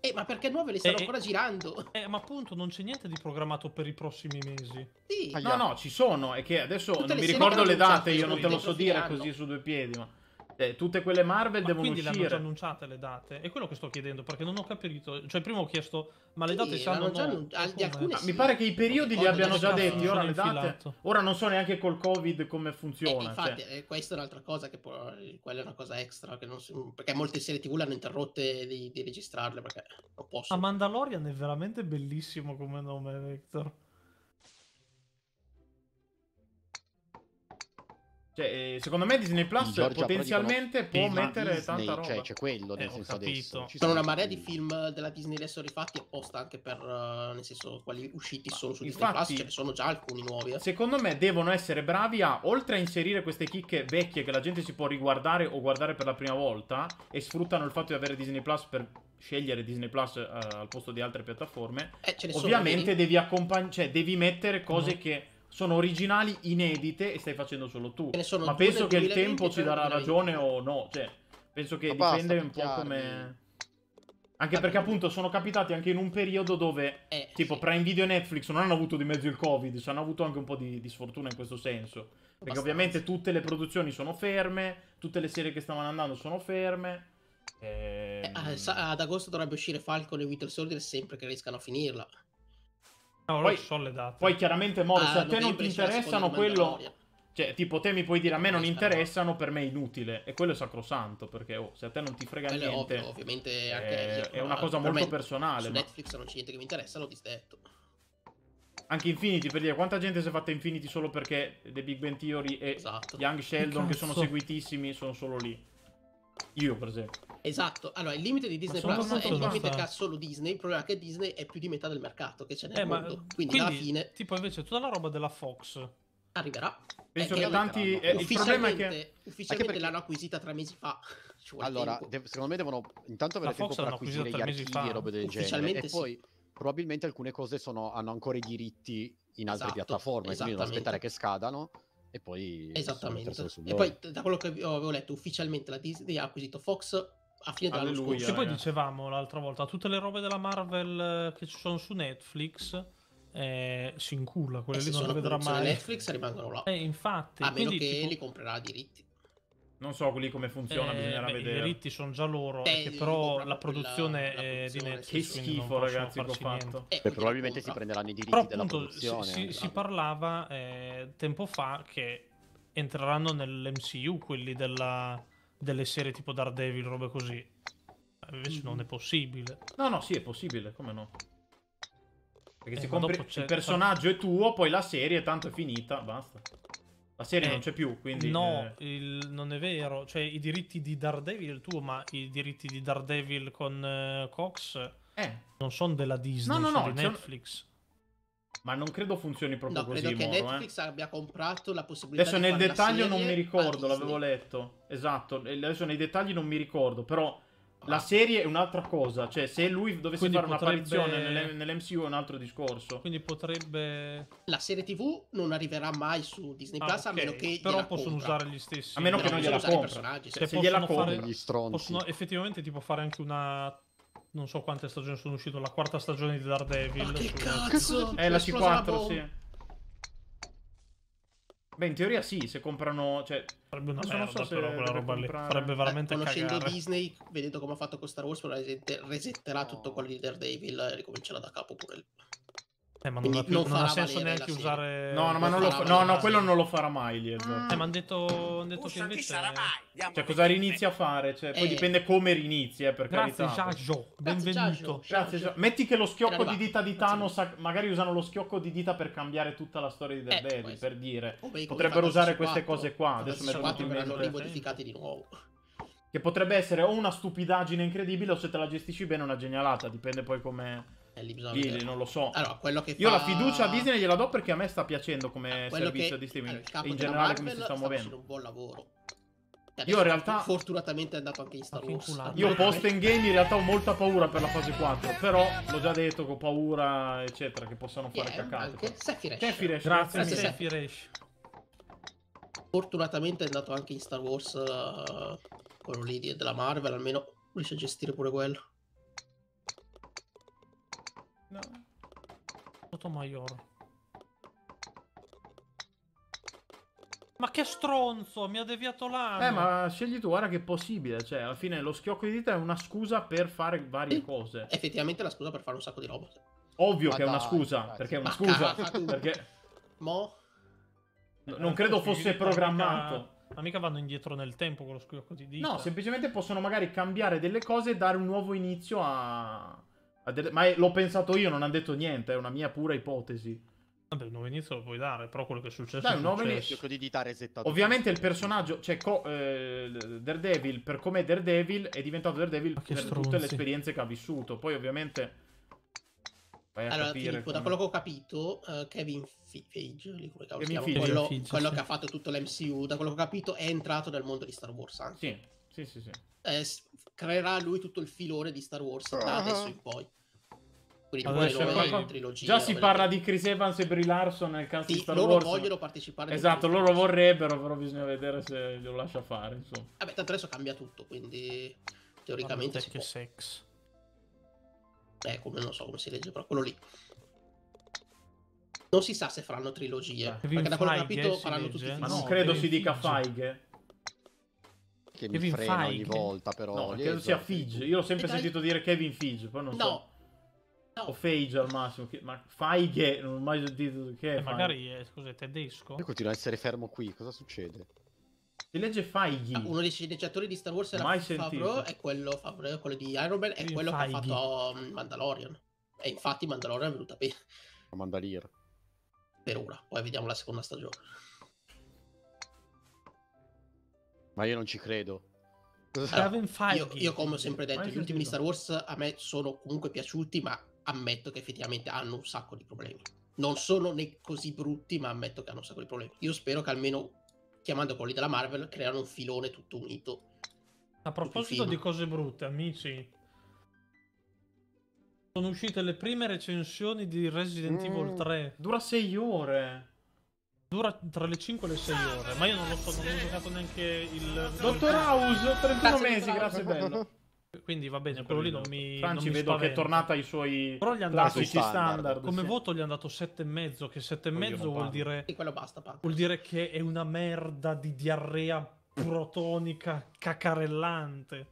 Eh, ma perché nuove le stanno eh, eh. ancora girando? [laughs] Eh, ma appunto, non c'è niente di programmato per i prossimi mesi. Sì. Ah, no, no, ci sono, è che adesso Tutte non mi ricordo le date, io non te lo so dire così su due piedi, ma... Eh, tutte quelle Marvel ma devono quindi uscire. Quindi le già annunciate le date. È quello che sto chiedendo perché non ho capito. Cioè, prima ho chiesto, ma le date cioè, ah, sì, sanno. Già non... alcune sì. Mi pare che i periodi li abbiano già detti. Ora le date. Ora non so neanche col COVID come funziona. Eh, infatti, cioè. eh, questa è un'altra cosa che può. Quella è una cosa extra. Si... Perché molte serie TV l'hanno interrotte di, di registrarle perché non posso. A Mandalorian è veramente bellissimo come nome, Vector. Cioè, eh, secondo me Disney Plus Giorgia, potenzialmente può mettere Disney, tanta roba. Cioè, c'è quello eh, nel eh, senso adesso. Ci sono una marea di film della Disney adesso rifatti apposta anche per, eh, nel senso, quali usciti Ma solo su infatti, Disney Plus, ce ne sono già alcuni nuovi. Eh. Secondo me devono essere bravi a, oltre a inserire queste chicche vecchie che la gente si può riguardare o guardare per la prima volta, e sfruttano il fatto di avere Disney Plus per scegliere Disney Plus uh, al posto di altre piattaforme, eh, ovviamente sono, devi, accompan- cioè, devi mettere cose mm. che sono originali inedite e stai facendo solo tu. Ma penso che il tempo ci darà ragione o no. Cioè, penso che Ma dipende un po' come... Anche perché appunto sono capitati anche in un periodo dove eh, tipo sì. Prime Video e Netflix non hanno avuto di mezzo il Covid, cioè hanno avuto anche un po' di, di sfortuna in questo senso. Abbastanza. Perché ovviamente tutte le produzioni sono ferme, tutte le serie che stavano andando sono ferme. E... Eh, ehm ah, ad agosto dovrebbe uscire Falcon e Winter Soldier sempre che riescano a finirla. No, poi, so le date. Poi chiaramente, Moro, ah, se a ah, te non ti interessano, quello... Cioè, tipo, te mi puoi dire a me non interessano, per me è inutile. E quello è sacrosanto, perché oh, se a te non ti frega quello niente... ovvio, ovviamente anche... È, eh, è una ah, cosa per molto personale. Su ma... Netflix non c'è niente che mi interessa, l'ho disdetto. Anche Infinity, per dire, quanta gente si è fatta Infinity solo perché The Big Bang Theory e esatto. Young Sheldon, che sono seguitissimi, sono solo lì. Io, per esempio. Esatto, allora il limite di Disney Plus è il limite che ha solo Disney, il problema è che Disney è più di metà del mercato che c'è nel eh, mondo, ma... quindi, quindi alla fine... Tipo invece tutta la roba della Fox arriverà. Penso eh, che, che tanti. Eh, il problema è che. Ufficialmente perché... l'hanno acquisita tre mesi fa. [laughs] Allora, de- secondo me devono intanto avere la tempo Fox per acquisire gli archivi fa. e robe del genere. E sì. poi probabilmente alcune cose sono, hanno ancora i diritti in altre esatto, piattaforme, quindi devono aspettare che scadano. E poi. Esattamente. E poi, da quello che avevo letto, ufficialmente la Disney ha acquisito Fox a fine dell'anno scorso. Che poi dicevamo l'altra volta, tutte le robe della Marvel eh, che ci sono su Netflix... Eh, si inculla, quelle eh lì non le vedrà mai Netflix rimangono là eh, infatti, a meno che tipo... li comprerà a diritti non so lì come funziona, eh, bisognerà beh, vedere. I diritti sono già loro, eh, però la produzione, la, la produzione di Netflix. Che schifo, ragazzi, che ho fatto. Eh, beh, probabilmente si esatto. prenderanno i diritti però, della produzione. Si, si, si parlava eh, tempo fa che entreranno nell'MCU quelli della, delle serie tipo Daredevil, robe così. Eh, invece non è possibile. No, no, sì, è possibile, come no? Perché eh, se compri il personaggio è tuo, poi la serie tanto è finita, basta. La serie eh, non c'è più, quindi... No, eh... il, non è vero. Cioè, i diritti di Daredevil è tuo, ma i diritti di Daredevil con eh, Cox eh. non sono della Disney, no, no, no, di Netflix. Ma non credo funzioni proprio no, così. Credo che Mono, Netflix eh. abbia comprato la possibilità adesso di Adesso nel dettaglio non mi ricordo, l'avevo letto. Esatto, adesso nei dettagli non mi ricordo, però ah. la serie è un'altra cosa, cioè se lui dovesse Quindi fare potrebbe... un'apparizione nell'MCU è un altro discorso. Quindi potrebbe La serie TV non arriverà mai su Disney ah, Plus ah, okay. a meno che Però possono compra. usare gli stessi. A meno però che non gliela compra. personaggi, cioè, se, se gliela compra gli stronzi. Possono effettivamente tipo fare anche una non so quante stagioni sono uscito, la quarta stagione di Daredevil. Ma ah, che su... cazzo! È la C4, sì. Beh, in teoria sì, se comprano... Cioè, sarebbe una Adesso merda so però quella roba comprare... lì. Farebbe veramente Beh, ecco, conoscendo cagare. Disney, vedendo come ha fatto con Star Wars, resetterà tutto quello di Daredevil e ricomincerà da capo pure eh, ma non, più, non, non ha senso neanche usare. No, no, ma non lo fa... no, no, quello non lo farà mai. Lì, ah. Eh, ma hanno detto, han detto che invece. Sarà mai. Cioè, cosa rinizia a fare? Cioè, poi eh. dipende come rinizi, eh, per Grazie, carità. Giaggio. Benvenuto. Grazie, Giaggio. Metti che lo schiocco di dita di Thanos. Sa... Magari usano lo schiocco di dita per cambiare tutta la storia di Baby. Eh, per dire. Potrebbero usare queste cose qua. Adesso mi lo vengono di nuovo. Che potrebbe essere o una stupidaggine incredibile o se te la gestisci bene una genialata, dipende poi come eh, bisogna non lo so. Allora, quello che fa... Io la fiducia a Disney gliela do perché a me sta piacendo come ah, servizio che... di streaming. Allora, in generale come si sta, sta muovendo. un buon lavoro. Cioè, io in realtà fortunatamente è andato anche in Star Wars. Io post in game in realtà ho molta paura per la fase 4, però l'ho già detto che ho paura eccetera che possano fare yeah, cacate. Sephiresh. Sephiresh, grazie, grazie Sephiresh. Fortunatamente è andato anche in Star Wars uh, quello lì della Marvel, almeno riesce a gestire pure quello. No. Sotomayor. Ma che stronzo, mi ha deviato l'anno. Eh, ma scegli tu, guarda che è possibile. Cioè, alla fine lo schiocco di dita è una scusa per fare varie sì. cose. Effettivamente è la scusa per fare un sacco di roba. Ovvio ma che dai, è una scusa, ragazzi. perché è una scusa. perché... Mo? non credo fosse programmato. Ma mica vanno indietro nel tempo con lo schiocco di dita. No, semplicemente possono magari cambiare delle cose e dare un nuovo inizio a ma l'ho pensato io, non hanno detto niente, è una mia pura ipotesi. Vabbè, il nuovo inizio lo puoi dare, però quello che è successo Dai, è successo. Inizio... di ditare settato. Ovviamente il personaggio, cioè co, eh, Daredevil, per com'è Daredevil, è diventato Daredevil per stronzi. tutte le esperienze che ha vissuto. Poi ovviamente... Vai a allora, Filippo, come... da quello che ho capito, uh, Kevin Feige, come Kevin Feige, quello, Feige, quello sì. che ha fatto tutto l'MCU, da quello che ho capito è entrato nel mondo di Star Wars anche. Sì. Sì, sì, sì. Eh, creerà lui tutto il filone di Star Wars da ah. adesso in poi. Quindi adesso poi trilogia, già si parla di Chris Evans e Brie Larson nel caso sì, di Star loro Wars. Loro vogliono partecipare. Esatto, loro vorrebbero, però bisogna vedere se lo lascia fare. Insomma. Vabbè, tanto adesso cambia tutto, quindi teoricamente... Vabbè, si può. Sex. Eh, come non so come si legge, però quello lì. Non si sa se faranno trilogie. Perché da quello che ho capito faranno legge? tutti i Ma non credo si dica Feige. Kevin, Kevin frena Feige. ogni volta, però. No, credo sia Fidge. Io ho sempre Dai. sentito dire Kevin Fidge, poi non no. so. No. O Fage al massimo, ma Feige non ho mai sentito che è. Eh, magari è, eh, scusa, è tedesco. Io continuo a essere fermo qui, cosa succede? Si legge Feige. Ah, uno dei sceneggiatori di Star Wars era mai Favreau, è quello, Favreau, quello di Iron Man, è quello Feige. che ha fatto mm, Mandalorian. E infatti Mandalorian è venuta bene. A Mandalire. Per ora, poi vediamo la seconda stagione. Ma io non ci credo. Allora, io, io, come ho sempre detto, gli ultimi di Star Wars a me sono comunque piaciuti, ma ammetto che effettivamente hanno un sacco di problemi. Non sono né così brutti, ma ammetto che hanno un sacco di problemi. Io spero che almeno chiamando quelli della Marvel creano un filone tutto unito. A proposito di cose brutte, amici, sono uscite le prime recensioni di Resident mm, Evil 3. Dura 6 ore. Dura tra le 5 e le 6 ore, ma io non lo so, non ho giocato neanche il... Dottor House, 31 grazie mesi, grazie bello. [laughs] Quindi va bene, quello lì non mi Franci non mi vedo spaventa. che è tornata ai suoi Però gli classici standard. standard. Come sì. voto gli è andato 7,5, che 7,5 vuol dire... E quello basta, parte. Vuol dire che è una merda di diarrea protonica cacarellante.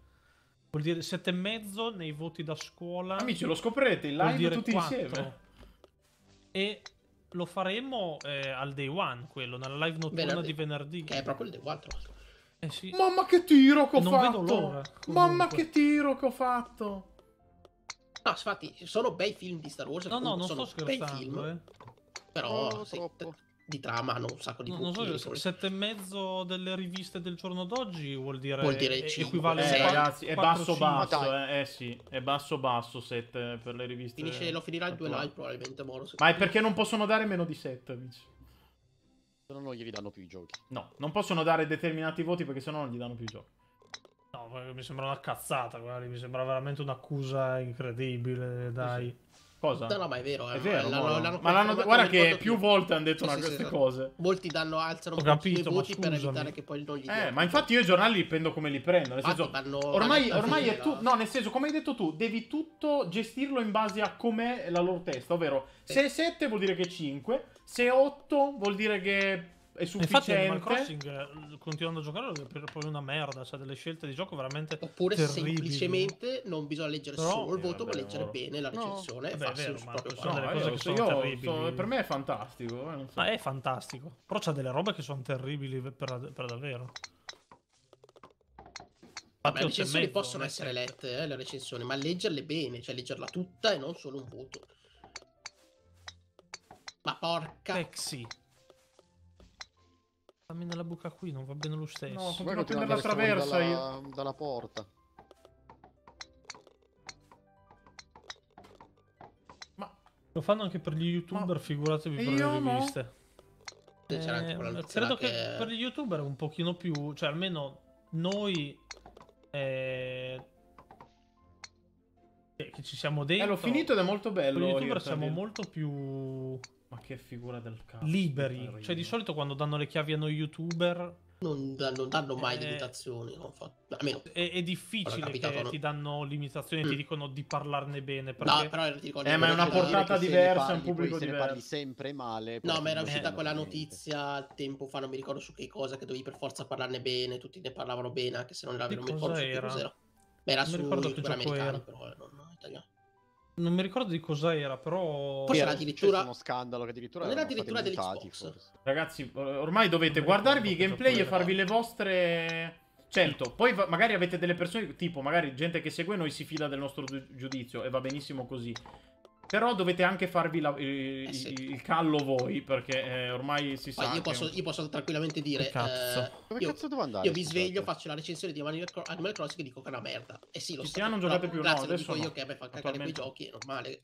Vuol dire 7,5 nei voti da scuola. Amici, lo scoprirete in live tutti 4. insieme. E lo faremo eh, al day one, quello, nella live notturna venerdì. di venerdì. Che è proprio il day one, tra l'altro. Eh sì. Mamma che tiro che ho non fatto! Vedo l'ora, Mamma che tiro che ho fatto! No, infatti, sono bei film di Star Wars. No, no, non sono sto scherzando, film, eh. Però, oh, sì, di trama hanno un sacco di no, punti. Non so, sette e mezzo delle riviste del giorno d'oggi vuol dire, vuol dire è, equivale eh, 4, ragazzi, è basso 5, basso, eh, eh, sì, è basso basso 7 eh, per le riviste. Finisce, lo finirà il 2 live probabilmente Moro. Ma è perché non possono dare meno di 7, amici. Se no non gli danno più i giochi. No, non possono dare determinati voti perché se no non gli danno più i giochi. No, mi sembra una cazzata, guarda, mi sembra veramente un'accusa incredibile, dai. Sì, sì. Cosa? Eh, no, no, ma è vero. È vero. L'hanno, l'hanno ma l'hanno, guarda che più volte hanno detto sì, sì, queste sì, cose. Molti danno, alzano Ho capito, voti per evitare che poi non gli Eh, ma infatti io i giornali li prendo come li prendo. Nel senso, vanno, ormai, vanno ormai è tu. No, nel senso, come hai detto tu, devi tutto gestirlo in base a com'è la loro testa. Ovvero, se è 7 vuol dire che è 5, se è 8 vuol dire che è sufficiente. Infatti Animal Crossing, eh, continuando a giocare, è proprio una merda, cioè delle scelte di gioco veramente Oppure terribili. semplicemente non bisogna leggere Però, solo il eh, voto, ma leggere no. bene la recensione no. e farsi un proprio sono delle cose io, che sono io, terribili. Sono, per me è fantastico. Eh, so. Ma è fantastico. Però c'ha delle robe che sono terribili per, per davvero. Vabbè, le recensioni mezzo, possono eh. essere lette, eh, le recensioni, ma leggerle bene, cioè leggerla tutta e non solo un voto. Ma porca... Pexi. Fammi nella buca qui, non va bene lo stesso. No, continua a prendere la traversa dalla, io. Dalla porta. Ma... Lo fanno anche per gli youtuber, Ma... figuratevi per le riviste. No. Eh, credo che... che... per gli youtuber un pochino più, cioè almeno noi eh, che ci siamo dentro. Eh, l'ho finito ed è molto bello. Per gli youtuber siamo molto più ma che figura del cazzo. Liberi. Cioè, di solito quando danno le chiavi a noi youtuber. Non, non danno mai è... Eh. limitazioni. Non fa... Almeno. È, è difficile capitato, che no? ti danno limitazioni e mm. ti dicono di parlarne bene. Perché... No, però ti dico, Eh, ma è una portata diversa, è un pubblico se diverso. Se ne parli sempre male. No, ma era uscita quella notizia tempo fa, non mi ricordo su che cosa, che dovevi per forza parlarne bene. Tutti ne parlavano bene, anche se non era vero. Non mi era? su che cos'era. Beh, era non americano, era. però eh, non italiano. Non mi ricordo di cosa era, però. Poi era addirittura. uno scandalo che addirittura. Non era addirittura dell'Xbox. Ragazzi, ormai dovete guardarvi i gameplay e farvi le vostre. Certo, poi magari avete delle persone, tipo magari gente che segue noi si fida del nostro giudizio e va benissimo così. Però dovete anche farvi la, eh, eh sì. il callo voi, perché eh, ormai si sa. Io posso, io posso, tranquillamente dire: cazzo. Dove eh, io, cazzo devo andare? Io vi sveglio, faccio la recensione di Animal, Crossing e dico che è una merda. Eh sì, lo so. Sì, non giocate più, grazie, no, adesso dico no. io che a me fa cagare quei giochi, è normale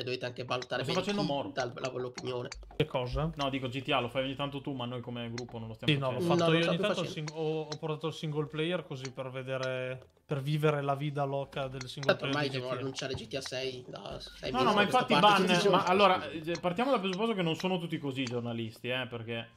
e dovete anche valutare bene facendo moro. la, l'opinione. Che cosa? No, dico GTA lo fai ogni tanto tu, ma noi come gruppo non lo stiamo sì, facendo. no, l'ho fatto no, io ogni tanto sing- ho, ho, portato il single player così per vedere per vivere la vita loca del single Tanto player. Ormai devono annunciare GTA 6 da 6 No, no, ma infatti ban, ma allora eh, partiamo dal presupposto che non sono tutti così i giornalisti, eh, perché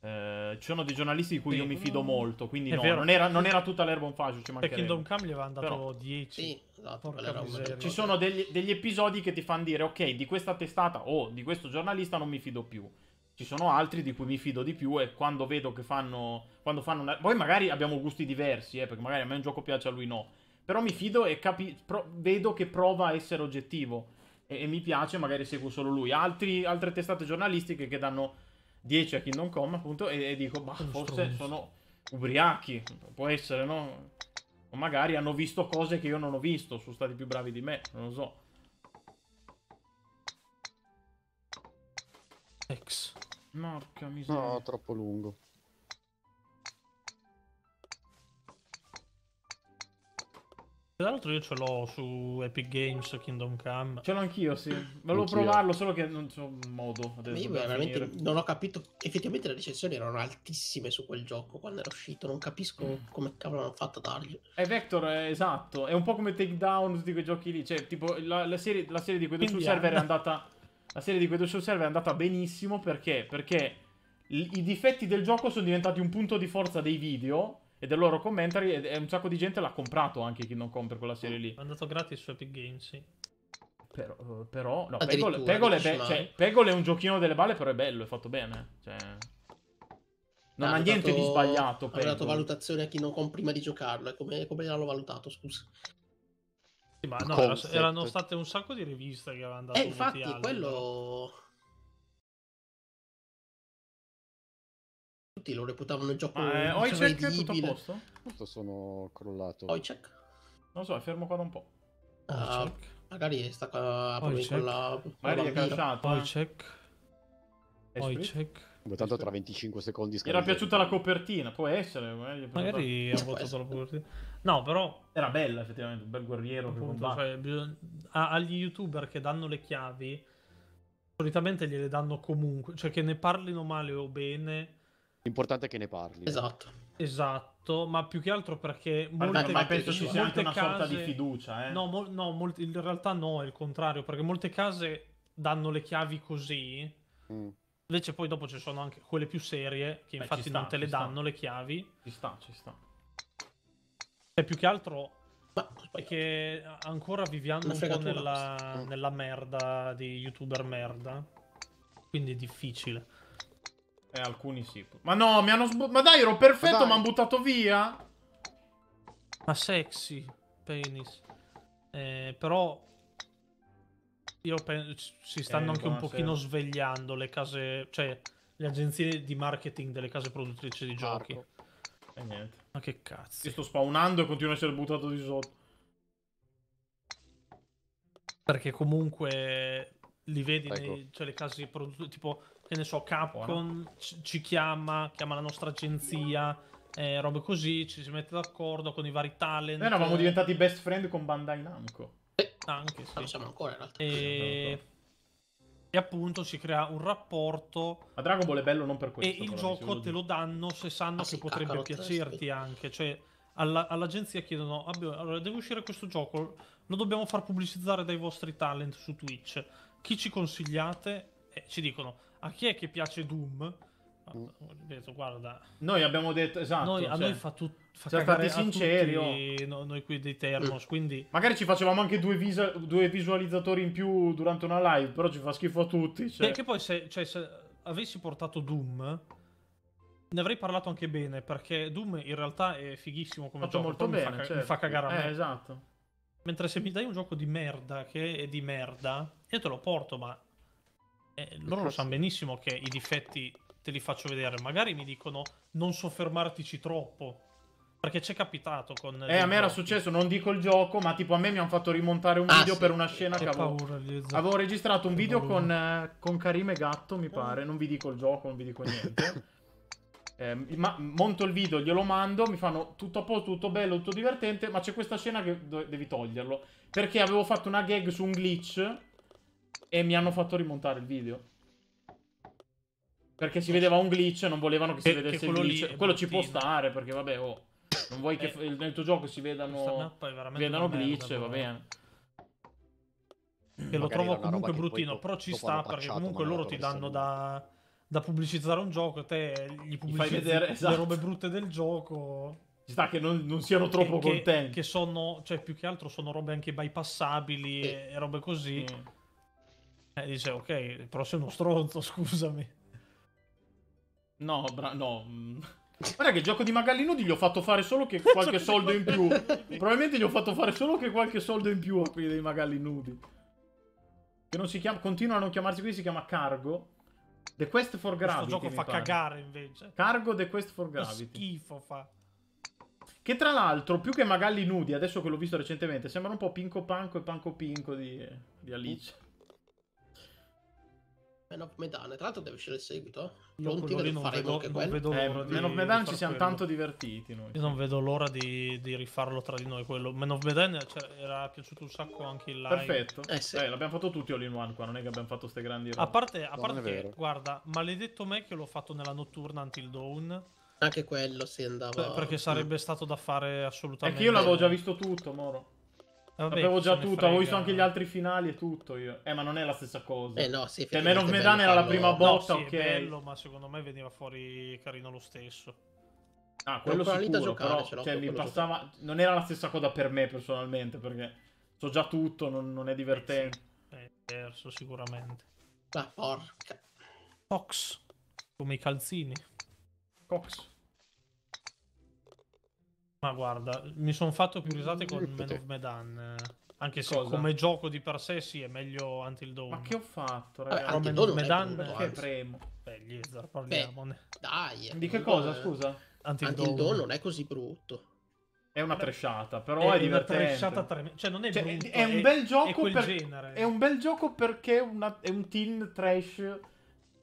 eh, ci sono dei giornalisti di cui sì, io mi fido mm. molto, quindi no, non, era, non era, tutta l'erba un fascio, ci mancherebbe. Kingdom Come gli avevano dato Però... 10. Sì, esatto, ci sono degli, degli, episodi che ti fanno dire, ok, di questa testata o oh, di questo giornalista non mi fido più. Ci sono altri di cui mi fido di più e quando vedo che fanno... Quando fanno una... Poi magari abbiamo gusti diversi, eh, perché magari a me un gioco piace, a lui no. Però mi fido e capi... Pro... vedo che prova a essere oggettivo. E, e mi piace, magari seguo solo lui. Altri, altre testate giornalistiche che danno 10 a Kingdom Come, appunto, e, e dico, ma forse sono ubriachi, può essere, no? O magari hanno visto cose che io non ho visto, sono stati più bravi di me, non lo so. Ex. Porca miseria. No, troppo lungo. Tra l'altro io ce l'ho su Epic Games Kingdom Come. Ce l'ho anch'io, sì. Volevo anch'io. provarlo, solo che non c'ho modo adesso. Io veramente finire. non ho capito. Effettivamente le recensioni erano altissime su quel gioco quando era uscito. Non capisco mm. come cavolo hanno fatto a dargli. È eh, Vector, è eh, esatto. È un po' come Takedown tutti quei giochi lì. Cioè, tipo, la, la serie, la serie di quei due server è andata. La serie di quei due server è andata benissimo perché? Perché i difetti del gioco sono diventati un punto di forza dei video e del loro commentary e, un sacco di gente l'ha comprato anche chi non compra quella serie mm, lì. È andato gratis su Epic Games, sì. Però, eh, però no, Pegole, Peggle, è be- cioè, Peggle è un giochino delle balle, però è bello, è fatto bene. Eh. Cioè... Non ah, ha, ha niente dato, di sbagliato. Ha Peggle. dato valutazione a chi non compra prima di giocarlo. E come, come l'hanno valutato, scusa. Sì, ma no, era, erano state un sacco di riviste che avevano dato eh, infatti, quello... Però tutti lo reputavano il gioco Ma, eh, Oicek è tutto a posto? Tutto sono crollato. Oicek? Non so, è fermo qua da un po'. Uh, magari sta qua con la Magari è calciato. Eh. Oicek. Oicek. Tanto tra 25 secondi scarico. Era piaciuta la copertina, può essere. Eh, magari ha votato la copertina. No, però... Era bella effettivamente, un bel guerriero. Appunto, cioè, bisogna... agli youtuber che danno le chiavi solitamente gliele danno comunque, cioè che ne parlino male o bene, L'importante è che ne parli. Eh. Esatto. Esatto, ma più che altro perché... Molte, ma, ma penso ci sia anche una case... sorta di fiducia, eh? No, mo- no molti... in realtà no, è il contrario, perché molte case danno le chiavi così... Mm. Invece poi dopo ci sono anche quelle più serie che Beh, infatti sta, non te le danno sta. le chiavi. Ci sta, ci sta. E più che altro perché ancora viviamo un po' nella, nella merda di youtuber merda. Quindi è difficile. Eh, alcuni sì. Ma no, mi hanno sbu- Ma dai, ero perfetto, mi hanno buttato via. Ma sexy, penis. Eh, però... Io penso si stanno eh, anche buonasera. un pochino svegliando le case... Cioè, le agenzie di marketing delle case produttrici di Marco. giochi. E eh, niente. Ma che cazzo. Io sto spawnando e continuo a essere buttato di sotto. Perché comunque li vedi, ecco. nei, cioè le case produttrici, tipo che ne so, Capcom Buona. ci chiama, chiama la nostra agenzia, eh, robe così, ci si mette d'accordo con i vari talent. Eh, Noi eravamo diventati best friend con Bandai Namco. Eh, anche sì. Lo siamo ancora in realtà. E... e... appunto si crea un rapporto. Ma Dragon Ball è bello non per questo. E il gioco te lo danno se sanno ah, che sì, potrebbe piacerti sì. anche. Cioè, alla, all'agenzia chiedono: allora, deve uscire questo gioco. Lo dobbiamo far pubblicizzare dai vostri talent su Twitch. Chi ci consigliate? Eh, ci dicono a chi è che piace Doom? Ah, mm. Detto, guarda, noi abbiamo detto esatto. Noi, cioè, a noi fa tutto. Siamo stati sinceri. Tutti, oh. no, noi qui dei Termos. Mm. Quindi... Magari ci facevamo anche due, visa, due, visualizzatori in più durante una live. Però ci fa schifo a tutti. Cioè. Perché poi se, cioè, se avessi portato Doom. Ne avrei parlato anche bene perché Doom in realtà è fighissimo come Fatto gioco. Molto bene, mi, fa, certo. mi fa cagare a me. Eh, esatto. Mentre se mi dai un gioco di merda che è di merda, io te lo porto, ma eh, loro lo sanno benissimo che i difetti te li faccio vedere. Magari mi dicono non soffermartici troppo. Perché c'è capitato con... Eh, a me era successo, non dico il gioco, ma tipo a me mi hanno fatto rimontare un ah, video sì. per una scena che, che avevo... Paura, avevo registrato un che video con, eh, con, Karime Gatto, mi pare. Non vi dico il gioco, non vi dico niente. [laughs] eh, ma monto il video, glielo mando, mi fanno tutto a posto, tutto bello, tutto divertente, ma c'è questa scena che devi toglierlo. Perché avevo fatto una gag su un glitch e mi hanno fatto rimontare il video. Perché si vedeva un glitch e non volevano che si vedesse che quello il glitch. Quello ci può stare, perché vabbè, oh. Non vuoi che eh, nel tuo gioco si vedano, vedano glitch, merda, va boh. bene. Che lo trovo comunque bruttino, do, però ci sta perché comunque loro ti danno da, da, pubblicizzare un gioco, te gli pubblicizzi gli vedere, esatto. le robe brutte del gioco. Ci sta che non, non siano troppo contenti. Che sono, cioè più che altro sono robe anche bypassabili eh. e robe così. Mm e eh, dice, ok, però sei uno stronzo, [laughs] scusami. No, bra- no. Mm. Guarda che il gioco di Nudi gli ho fatto fare solo che qualche soldo in più. Probabilmente gli ho fatto fare solo che qualche soldo in più a quelli dei Magalli nudi. Che non si chiama, continua a non chiamarsi qui, si chiama Cargo. The Quest for Gravity. Questo gioco fa pare. cagare invece. Cargo The Quest for Gravity. Che schifo fa. Che tra l'altro, più che Magalli nudi, adesso che l'ho visto recentemente, sembra un po' Pinco Panco e Panco Pinco di, di Alice. Man of Medan. Tra l'altro deve uscire il seguito. Pronti per fare vedo, anche eh, di Man of Medan ci siamo quello. tanto divertiti noi. Io non vedo l'ora di, di, rifarlo tra di noi quello. Man of Medan cioè, era piaciuto un sacco anche il live. Perfetto. Eh, sì. eh, l'abbiamo fatto tutti all in one qua, non è che abbiamo fatto ste grandi robe. A parte, a parte che, guarda, maledetto me che l'ho fatto nella notturna Until Dawn. Anche quello si andava. Perché sarebbe stato da fare assolutamente. Perché io l'avevo già visto tutto, Moro. Ah, vabbè, Sapevo già tutto, avevo visto anche gli altri finali e tutto io. Eh, ma non è la stessa cosa. Eh no, sì, cioè, Man of Medan era la prima botta, no, sì, ok. È bello, ma secondo me veniva fuori carino lo stesso. Ah, quello lì da giocare, però, cioè, mi passava... Giocare. Non era la stessa cosa per me, personalmente, perché so già tutto, non, non è divertente. Sì, è diverso, sicuramente. Ma porca... Cox, come i calzini. Cox. Ma guarda, mi sono fatto più risate con mm, Man of Medan. Eh. Anche se Cosa? come gioco di per sé sì, è meglio Until Dawn. Ma che ho fatto, ragazzi? Vabbè, Until Dawn Medan perché premo? Beh, Blizzard, parliamone. Beh, dai. Di che cosa, scusa? Until, Until Dawn non è così brutto. È una tresciata, però è, è divertente. Tresciata tremenda. cioè, non è, cioè, brutto, è, è un bel gioco è, per- genere. È un bel gioco perché una, è un teen trash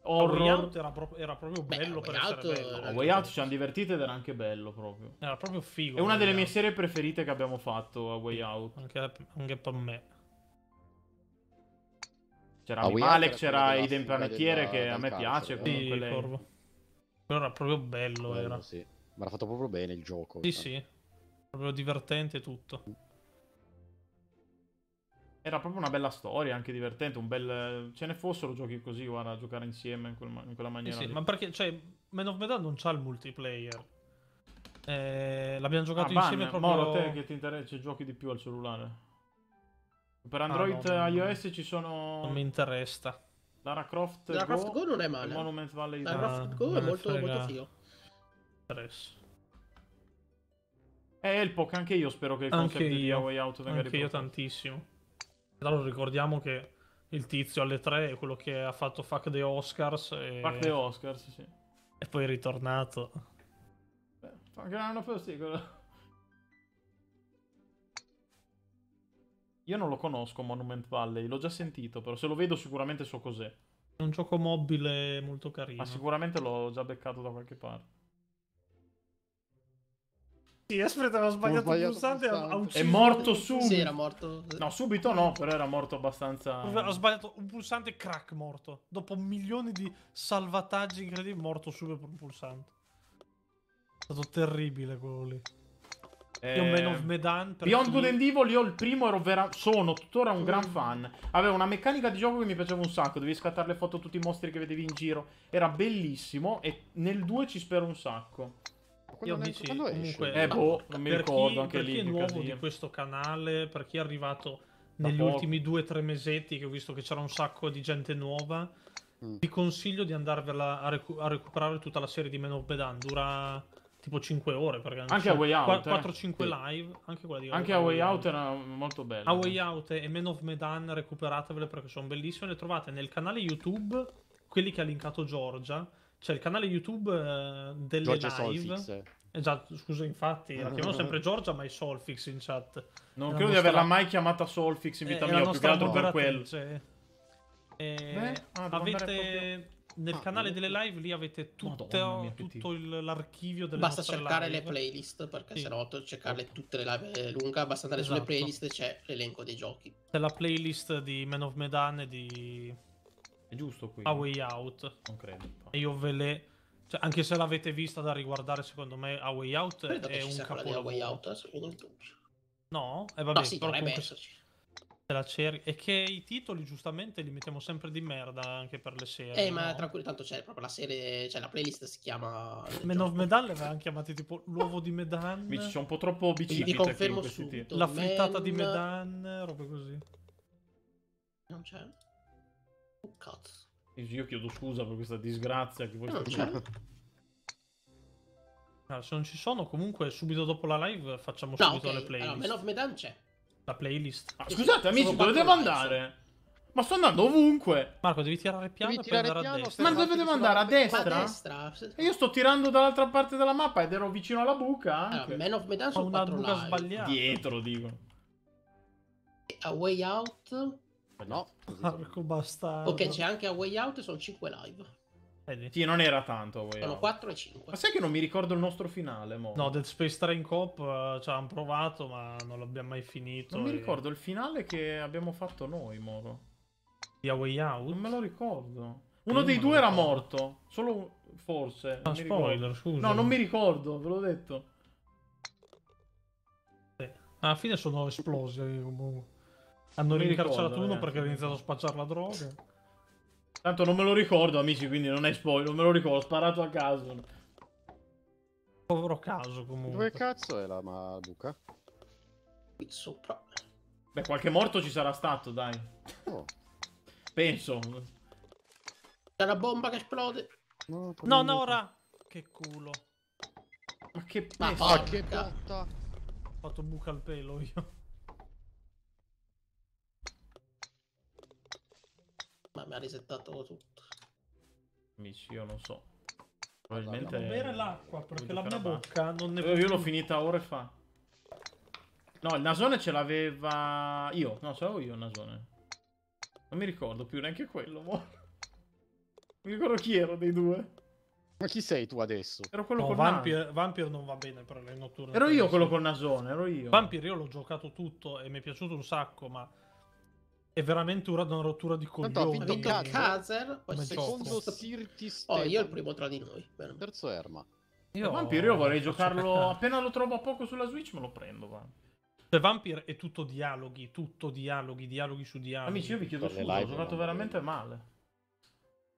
Horror. Way Out era, pro- era proprio Beh, bello Way per Out essere bello. Way Out ci hanno divertito ed era anche bello proprio. Era proprio figo. È una delle Out. mie serie preferite che abbiamo fatto a Way Out. Anche, anche per me. C'era ah, Alex, c'era Eden Planetiere che a me piace. Sì, quelle... Corvo. Però era proprio bello, bello era. Sì. Ma l'ha fatto proprio bene il gioco. Sì, eh. sì. Proprio divertente tutto. Era proprio una bella storia, anche divertente, un bel... Ce ne fossero giochi così, guarda, a giocare insieme in, quel in quella maniera. Sì, sì ma perché, cioè, Man of Medan non c'ha il multiplayer. Eh, l'abbiamo giocato ah, insieme ban, proprio... Moro, a te che ti interessa, giochi di più al cellulare. Per ah, Android e ah, no, iOS no. ci sono... Non mi interessa. Lara Croft, Lara Go, Croft Go non è male. Monument Valley Lara Croft ah, Go è molto, frega. molto figo. Interessa. E eh, Elpoc, anche io spero che il concept di A Way Out venga riportato. Anche io tantissimo. Allora ricordiamo che il tizio alle 3 è quello che ha fatto Fuck the Oscars. E... Fuck the Oscars, sì. E poi è ritornato. Beh, fa anche una fastidio. Io non lo conosco Monument Valley, l'ho già sentito, però se lo vedo sicuramente so cos'è. È un gioco mobile molto carino. Ma sicuramente l'ho già beccato da qualche parte. Sì, aspetta, avevo sbagliato, sbagliato pulsante, pulsante. Ha ucciso. È morto subito. Sì, era morto. No, subito no, però era morto abbastanza. Ho sbagliato un pulsante crack morto. Dopo milioni di salvataggi incredibili, morto subito per un pulsante. È stato terribile quello lì. Eh, io Man of Medan Beyond Good and Evil io il primo ero vera... sono tuttora un gran mm. fan aveva una meccanica di gioco che mi piaceva un sacco Devi scattare le foto a tutti i mostri che vedevi in giro era bellissimo e nel 2 ci spero un sacco io amici, esce? comunque, eh, boh, non mi ricordo chi, anche per lì. Per chi è nuovo di questo canale, per chi è arrivato da negli poco. ultimi due o tre mesetti, che ho visto che c'era un sacco di gente nuova, mm. vi consiglio di andarvela a, recu- a, recuperare tutta la serie di Men of Bedan. Dura tipo 5 ore. anche a Way Out. 4-5 eh. live. Anche, quella di anche a Way Out era molto bella. A Way Out e Men of Medan recuperatevele perché sono bellissime. Le trovate nel canale YouTube, quelli che ha linkato Giorgia c'è il canale YouTube eh, delle Georgia live. Solfix. Esatto, scusa, infatti, la chiamano esatto. sempre Giorgia, ma è Solfix in chat. Non credo nostra... di averla mai chiamata Solfix in vita è mia, più che altro per quello. E... Eh, Beh, ah, avete nel ah, canale eh, delle live lì avete tutto, Madonna, tutto il, l'archivio delle basta cercare live. le playlist perché sì. se no cercarle tutte le live è lunga basta andare esatto. sulle playlist c'è l'elenco dei giochi c'è la playlist di Man of Medan e di giusto qui? A Way Out. Non credo. E io ve le... Cioè, anche se l'avete vista da riguardare, secondo me, A Way Out credo è un capolavoro. Way Out, eh, adesso vedo No? E eh, vabbè, no, sì, comunque... esserci. La cer- e che i titoli giustamente li mettiamo sempre di merda anche per le serie. Eh, no? ma tranquillo, tanto c'è proprio la serie, cioè la playlist si chiama Men of Medan l'avevano chiamata tipo l'uovo di Medan. Mi ci sono un po' troppo biciclette. Vi confermo subito. La frittata Man... di Medan, roba così. Non c'è. Cazzo. Io chiedo scusa per questa disgrazia che voi no, eh, state... Certo. Allora, ah, se non ci sono, comunque subito dopo la live facciamo no, subito okay. le playlist. Allora, Man of Medan c'è. La playlist. Ah, scusate amici, dove devo andare? Ma sto andando ovunque. Marco, devi tirare piano devi tirare piano, a destra. Ma dove devo andare? A destra? a destra? E io sto tirando dall'altra parte della mappa ed ero vicino alla buca. Anche. Allora, Man of Medan sono una buca live. Dietro, dico. A Way Out. Eh, no, Marco basta. Ok, c'è anche a Way Out, sono 5 live. Eh, sì, non era tanto. Way sono out. 4 e 5. Ma sai che non mi ricordo il nostro finale, mo? No, Dead Space 3 Cop uh, ci hanno provato, ma non l'abbiamo mai finito. Non e... mi ricordo il finale che abbiamo fatto noi, Moro. Di A Way Out? Non me lo ricordo. Uno dei due era morto. Solo forse. Ah, spoiler, scusa. No, non mi ricordo, ve l'ho detto. Sì. Alla fine sono esplosi comunque. Hanno rincarcerato uno perché aveva iniziato a spacciare la droga. Tanto non me lo ricordo, amici, quindi non è spoiler, non me lo ricordo, ho sparato a caso. Povero caso, comunque. Dove cazzo è la buca? Qui sopra. Beh, qualche morto ci sarà stato, dai. Oh. Penso. C'è la bomba che esplode. No, no, Nora! Che culo. Ma che pesta. Ma che botta. Ho fatto buca al pelo io. Ma mi ha risettato tutto. Amici, io non so. Probabilmente... Allora, bere l'acqua, perché la mia bocca non ne... Io l'ho finita ore fa. No, il nasone ce l'aveva io. No, ce l'avevo io il nasone. Non mi ricordo più neanche quello, mo. Mi ricordo chi ero dei due. Ma chi sei tu adesso? Ero quello no, col Vampir, Vampir non va bene per le notturne. Ero io quello col nasone, ero io. Vampir io l'ho giocato tutto e mi è piaciuto un sacco, ma è veramente una, una rottura di coglioni. Tanto ha vinto Caser, poi secondo Sirtis. Oh, io il primo tra di noi. Bene. Terzo Erma. Io... Vampiro io vorrei giocarlo [laughs] appena lo trovo a poco sulla Switch me lo prendo, va. The cioè, Vampire è tutto dialoghi, tutto dialoghi, dialoghi su dialoghi. Amici, io vi chiedo scusa, ho giocato veramente male.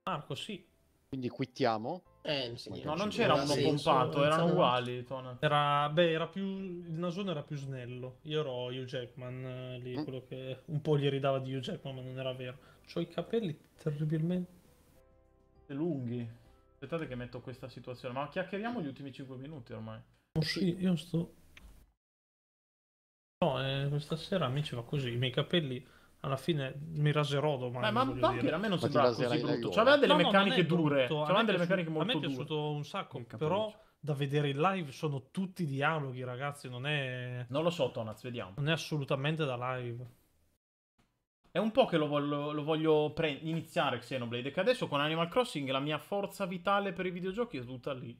Marco, sì. Quindi quittiamo? Eh, no, non c'era uno senso, pompato, erano senso. uguali. Era, beh, era più, il nasone era più snello. Io ero Hugh Jackman eh, lì, mm. quello che un po' gli ridava di Hugh Jackman, ma non era vero. Ho i capelli terribilmente lunghi. Aspettate che metto questa situazione, ma chiacchieriamo gli ultimi 5 minuti ormai. Oh, sì, io sto... No, eh, questa sera amici va così, i miei capelli alla fine mi raserò domani. Beh, ma Vampire dire. a me non sembrava così brutto. C'aveva cioè, delle no, meccaniche no, dure. C'aveva cioè, delle meccaniche molto dure. A me è piaciuto dure. un sacco, però da vedere in live sono tutti dialoghi, ragazzi. Non è. Non lo so, Tonaz, vediamo. Non è assolutamente da live. È un po' che lo voglio, lo voglio pre- iniziare Xenoblade. Che adesso con Animal Crossing la mia forza vitale per i videogiochi è tutta lì.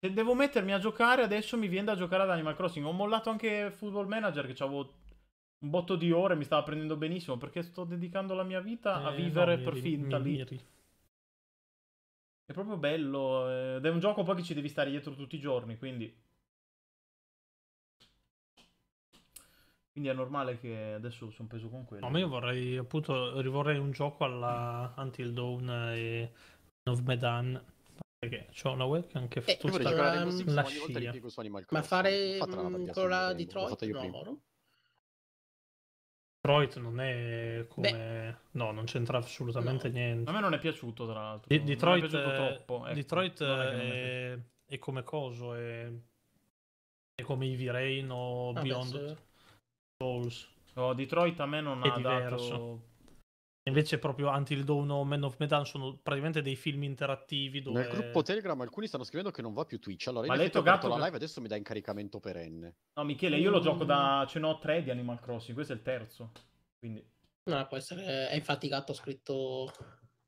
Se devo mettermi a giocare, adesso mi viene da giocare ad Animal Crossing. Ho mollato anche Football Manager che avevo un botto di ore, mi stava prendendo benissimo perché sto dedicando la mia vita eh, a vivere no, per ri, finta mi, lì. Mi, è proprio bello eh, ed è un gioco poi che ci devi stare dietro tutti i giorni, quindi Quindi è normale che adesso sono preso con quello. No, ma io vorrei appunto rivorrei un gioco alla Until Dawn e of Medan. Perché c'ho una webcam che fa eh, tutta la, la scia. Ma fare con la di Troy? No, Detroit non è come... Beh. No, non c'entra assolutamente no. niente. A me non è piaciuto, tra l'altro. De- ecco. Detroit, non è piaciuto troppo. Ecco. Detroit è, è... è, come coso, è, è come Ivy Rain o ah, Beyond Souls. No, Detroit a me non è ha diverso. dato Invece proprio Until Dawn o Man of Medan sono praticamente dei film interattivi dove... Nel gruppo Telegram alcuni stanno scrivendo che non va più Twitch, allora Ma io detto gatto... la live adesso mi dà incaricamento perenne. No Michele, io lo gioco da... Mm. ce n'ho tre di Animal Crossing, questo è il terzo, quindi... No, può essere... è infatti Gatto ha scritto...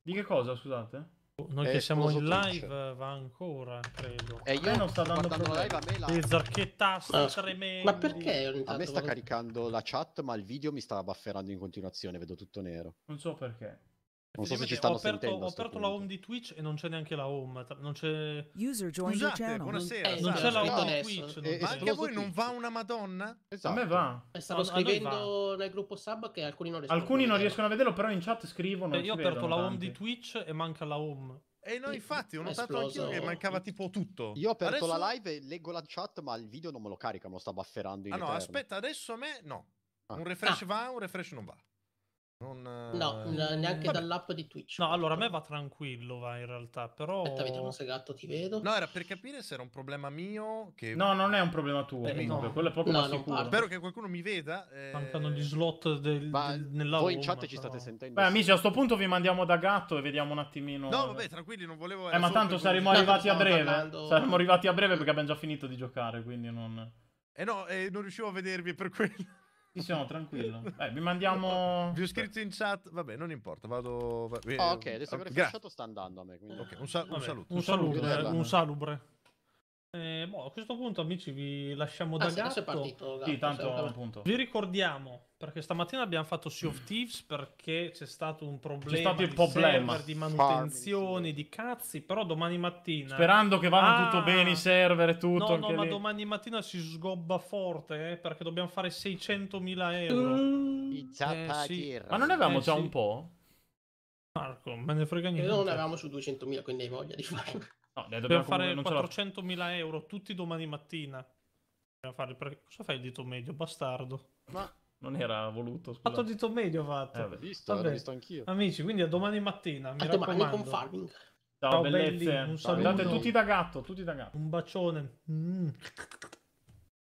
Di che cosa, scusate? Noi è che siamo in live Twitch. va ancora, credo. E eh, io eh, non sto dando problemi. live a me la... Dei ah, tremendi. Ma perché A me sta caricando la chat, ma il video mi stava bafferando in continuazione, vedo tutto nero. Non so perché. Non so se ci stanno ho aperto, sentendo. Ho aperto la home di Twitch e non c'è neanche la home. Non c'è. User join Scusate, buonasera. Eh, non c'è la home di Twitch. Eh, non... Ma eh, anche a voi non va una Madonna? Esatto. A me va. Eh, Stavo no, scrivendo nel gruppo sub che alcuni non riescono Alcuni a non riescono a vederlo, però in chat scrivono. Eh, io ho aperto la home di Twitch e manca la home. E no, infatti, ho notato anch'io che mancava tipo tutto. Io ho aperto adesso... la live e leggo la chat, ma il video non me lo carica, me lo sta bufferando. In ah, no, eterno. aspetta, adesso a me no. Ah. Un refresh ah. va, un refresh non va. Non, no, eh, neanche vabbè. dall'app di Twitch. No, allora a me va tranquillo, va in realtà, però... Aspetta, vediamo se gatto ti vedo. No, era per capire se era un problema mio che... No, non è un problema tuo, eh, no. quello è proprio no, sicuro. Spero che qualcuno mi veda. Eh... Mancano gli slot del, Ma nella Voi in chat ci state però... sentendo. Beh, amici, a questo punto vi mandiamo da gatto e vediamo un attimino... No, vabbè, tranquilli, non volevo... Eh, ma tanto saremo arrivati a breve. Parlando... Saremo arrivati a breve perché abbiamo già finito di giocare, quindi non... Eh no, eh, non riuscivo a vedervi per quello. Sì, sono tranquillo. Eh, vi mandiamo. Vi ho scritto in chat. Vabbè, non importa. Vado. Ah, ok, adesso che ho sta andando a me. Quindi... Okay, un, sal un, saluto. Un saluto, eh, un salubre. Un salubre. Eh, boh, a questo punto, amici, vi lasciamo ah, da ah, gatto. È partito, gatto. Sì, esatto, tanto, vi ricordiamo perché stamattina abbiamo fatto Sea of mm. Thieves perché c'è stato un problema, stato di, problema. Server, di manutenzioni, di cazzi. Però domani mattina. Sperando che vada ah, tutto bene i server e tutto. No, no, ma lì. domani mattina si sgobba forte eh, perché dobbiamo fare 600.000 euro. Uh, eh, sì. Ma non ne avevamo eh, già sì. un po'? Marco, me ne frega niente. Noi non ne avevamo su 200.000, quindi hai voglia di farlo. No, ne dobbiamo fare 400.000 euro tutti domani mattina. Dobbiamo fare perché... Cosa fai il dito medio, bastardo? Ma non era voluto. Scusate. Fatto dito medio, fatto. Eh, beh. visto, Vabbè. visto anch'io. Amici, quindi a domani mattina. Mi a raccomando. domani con Farming. Ciao, Ciao bellezze. Belli, un saluto. Andate tutti da gatto, tutti da gatto. Un bacione. Mm.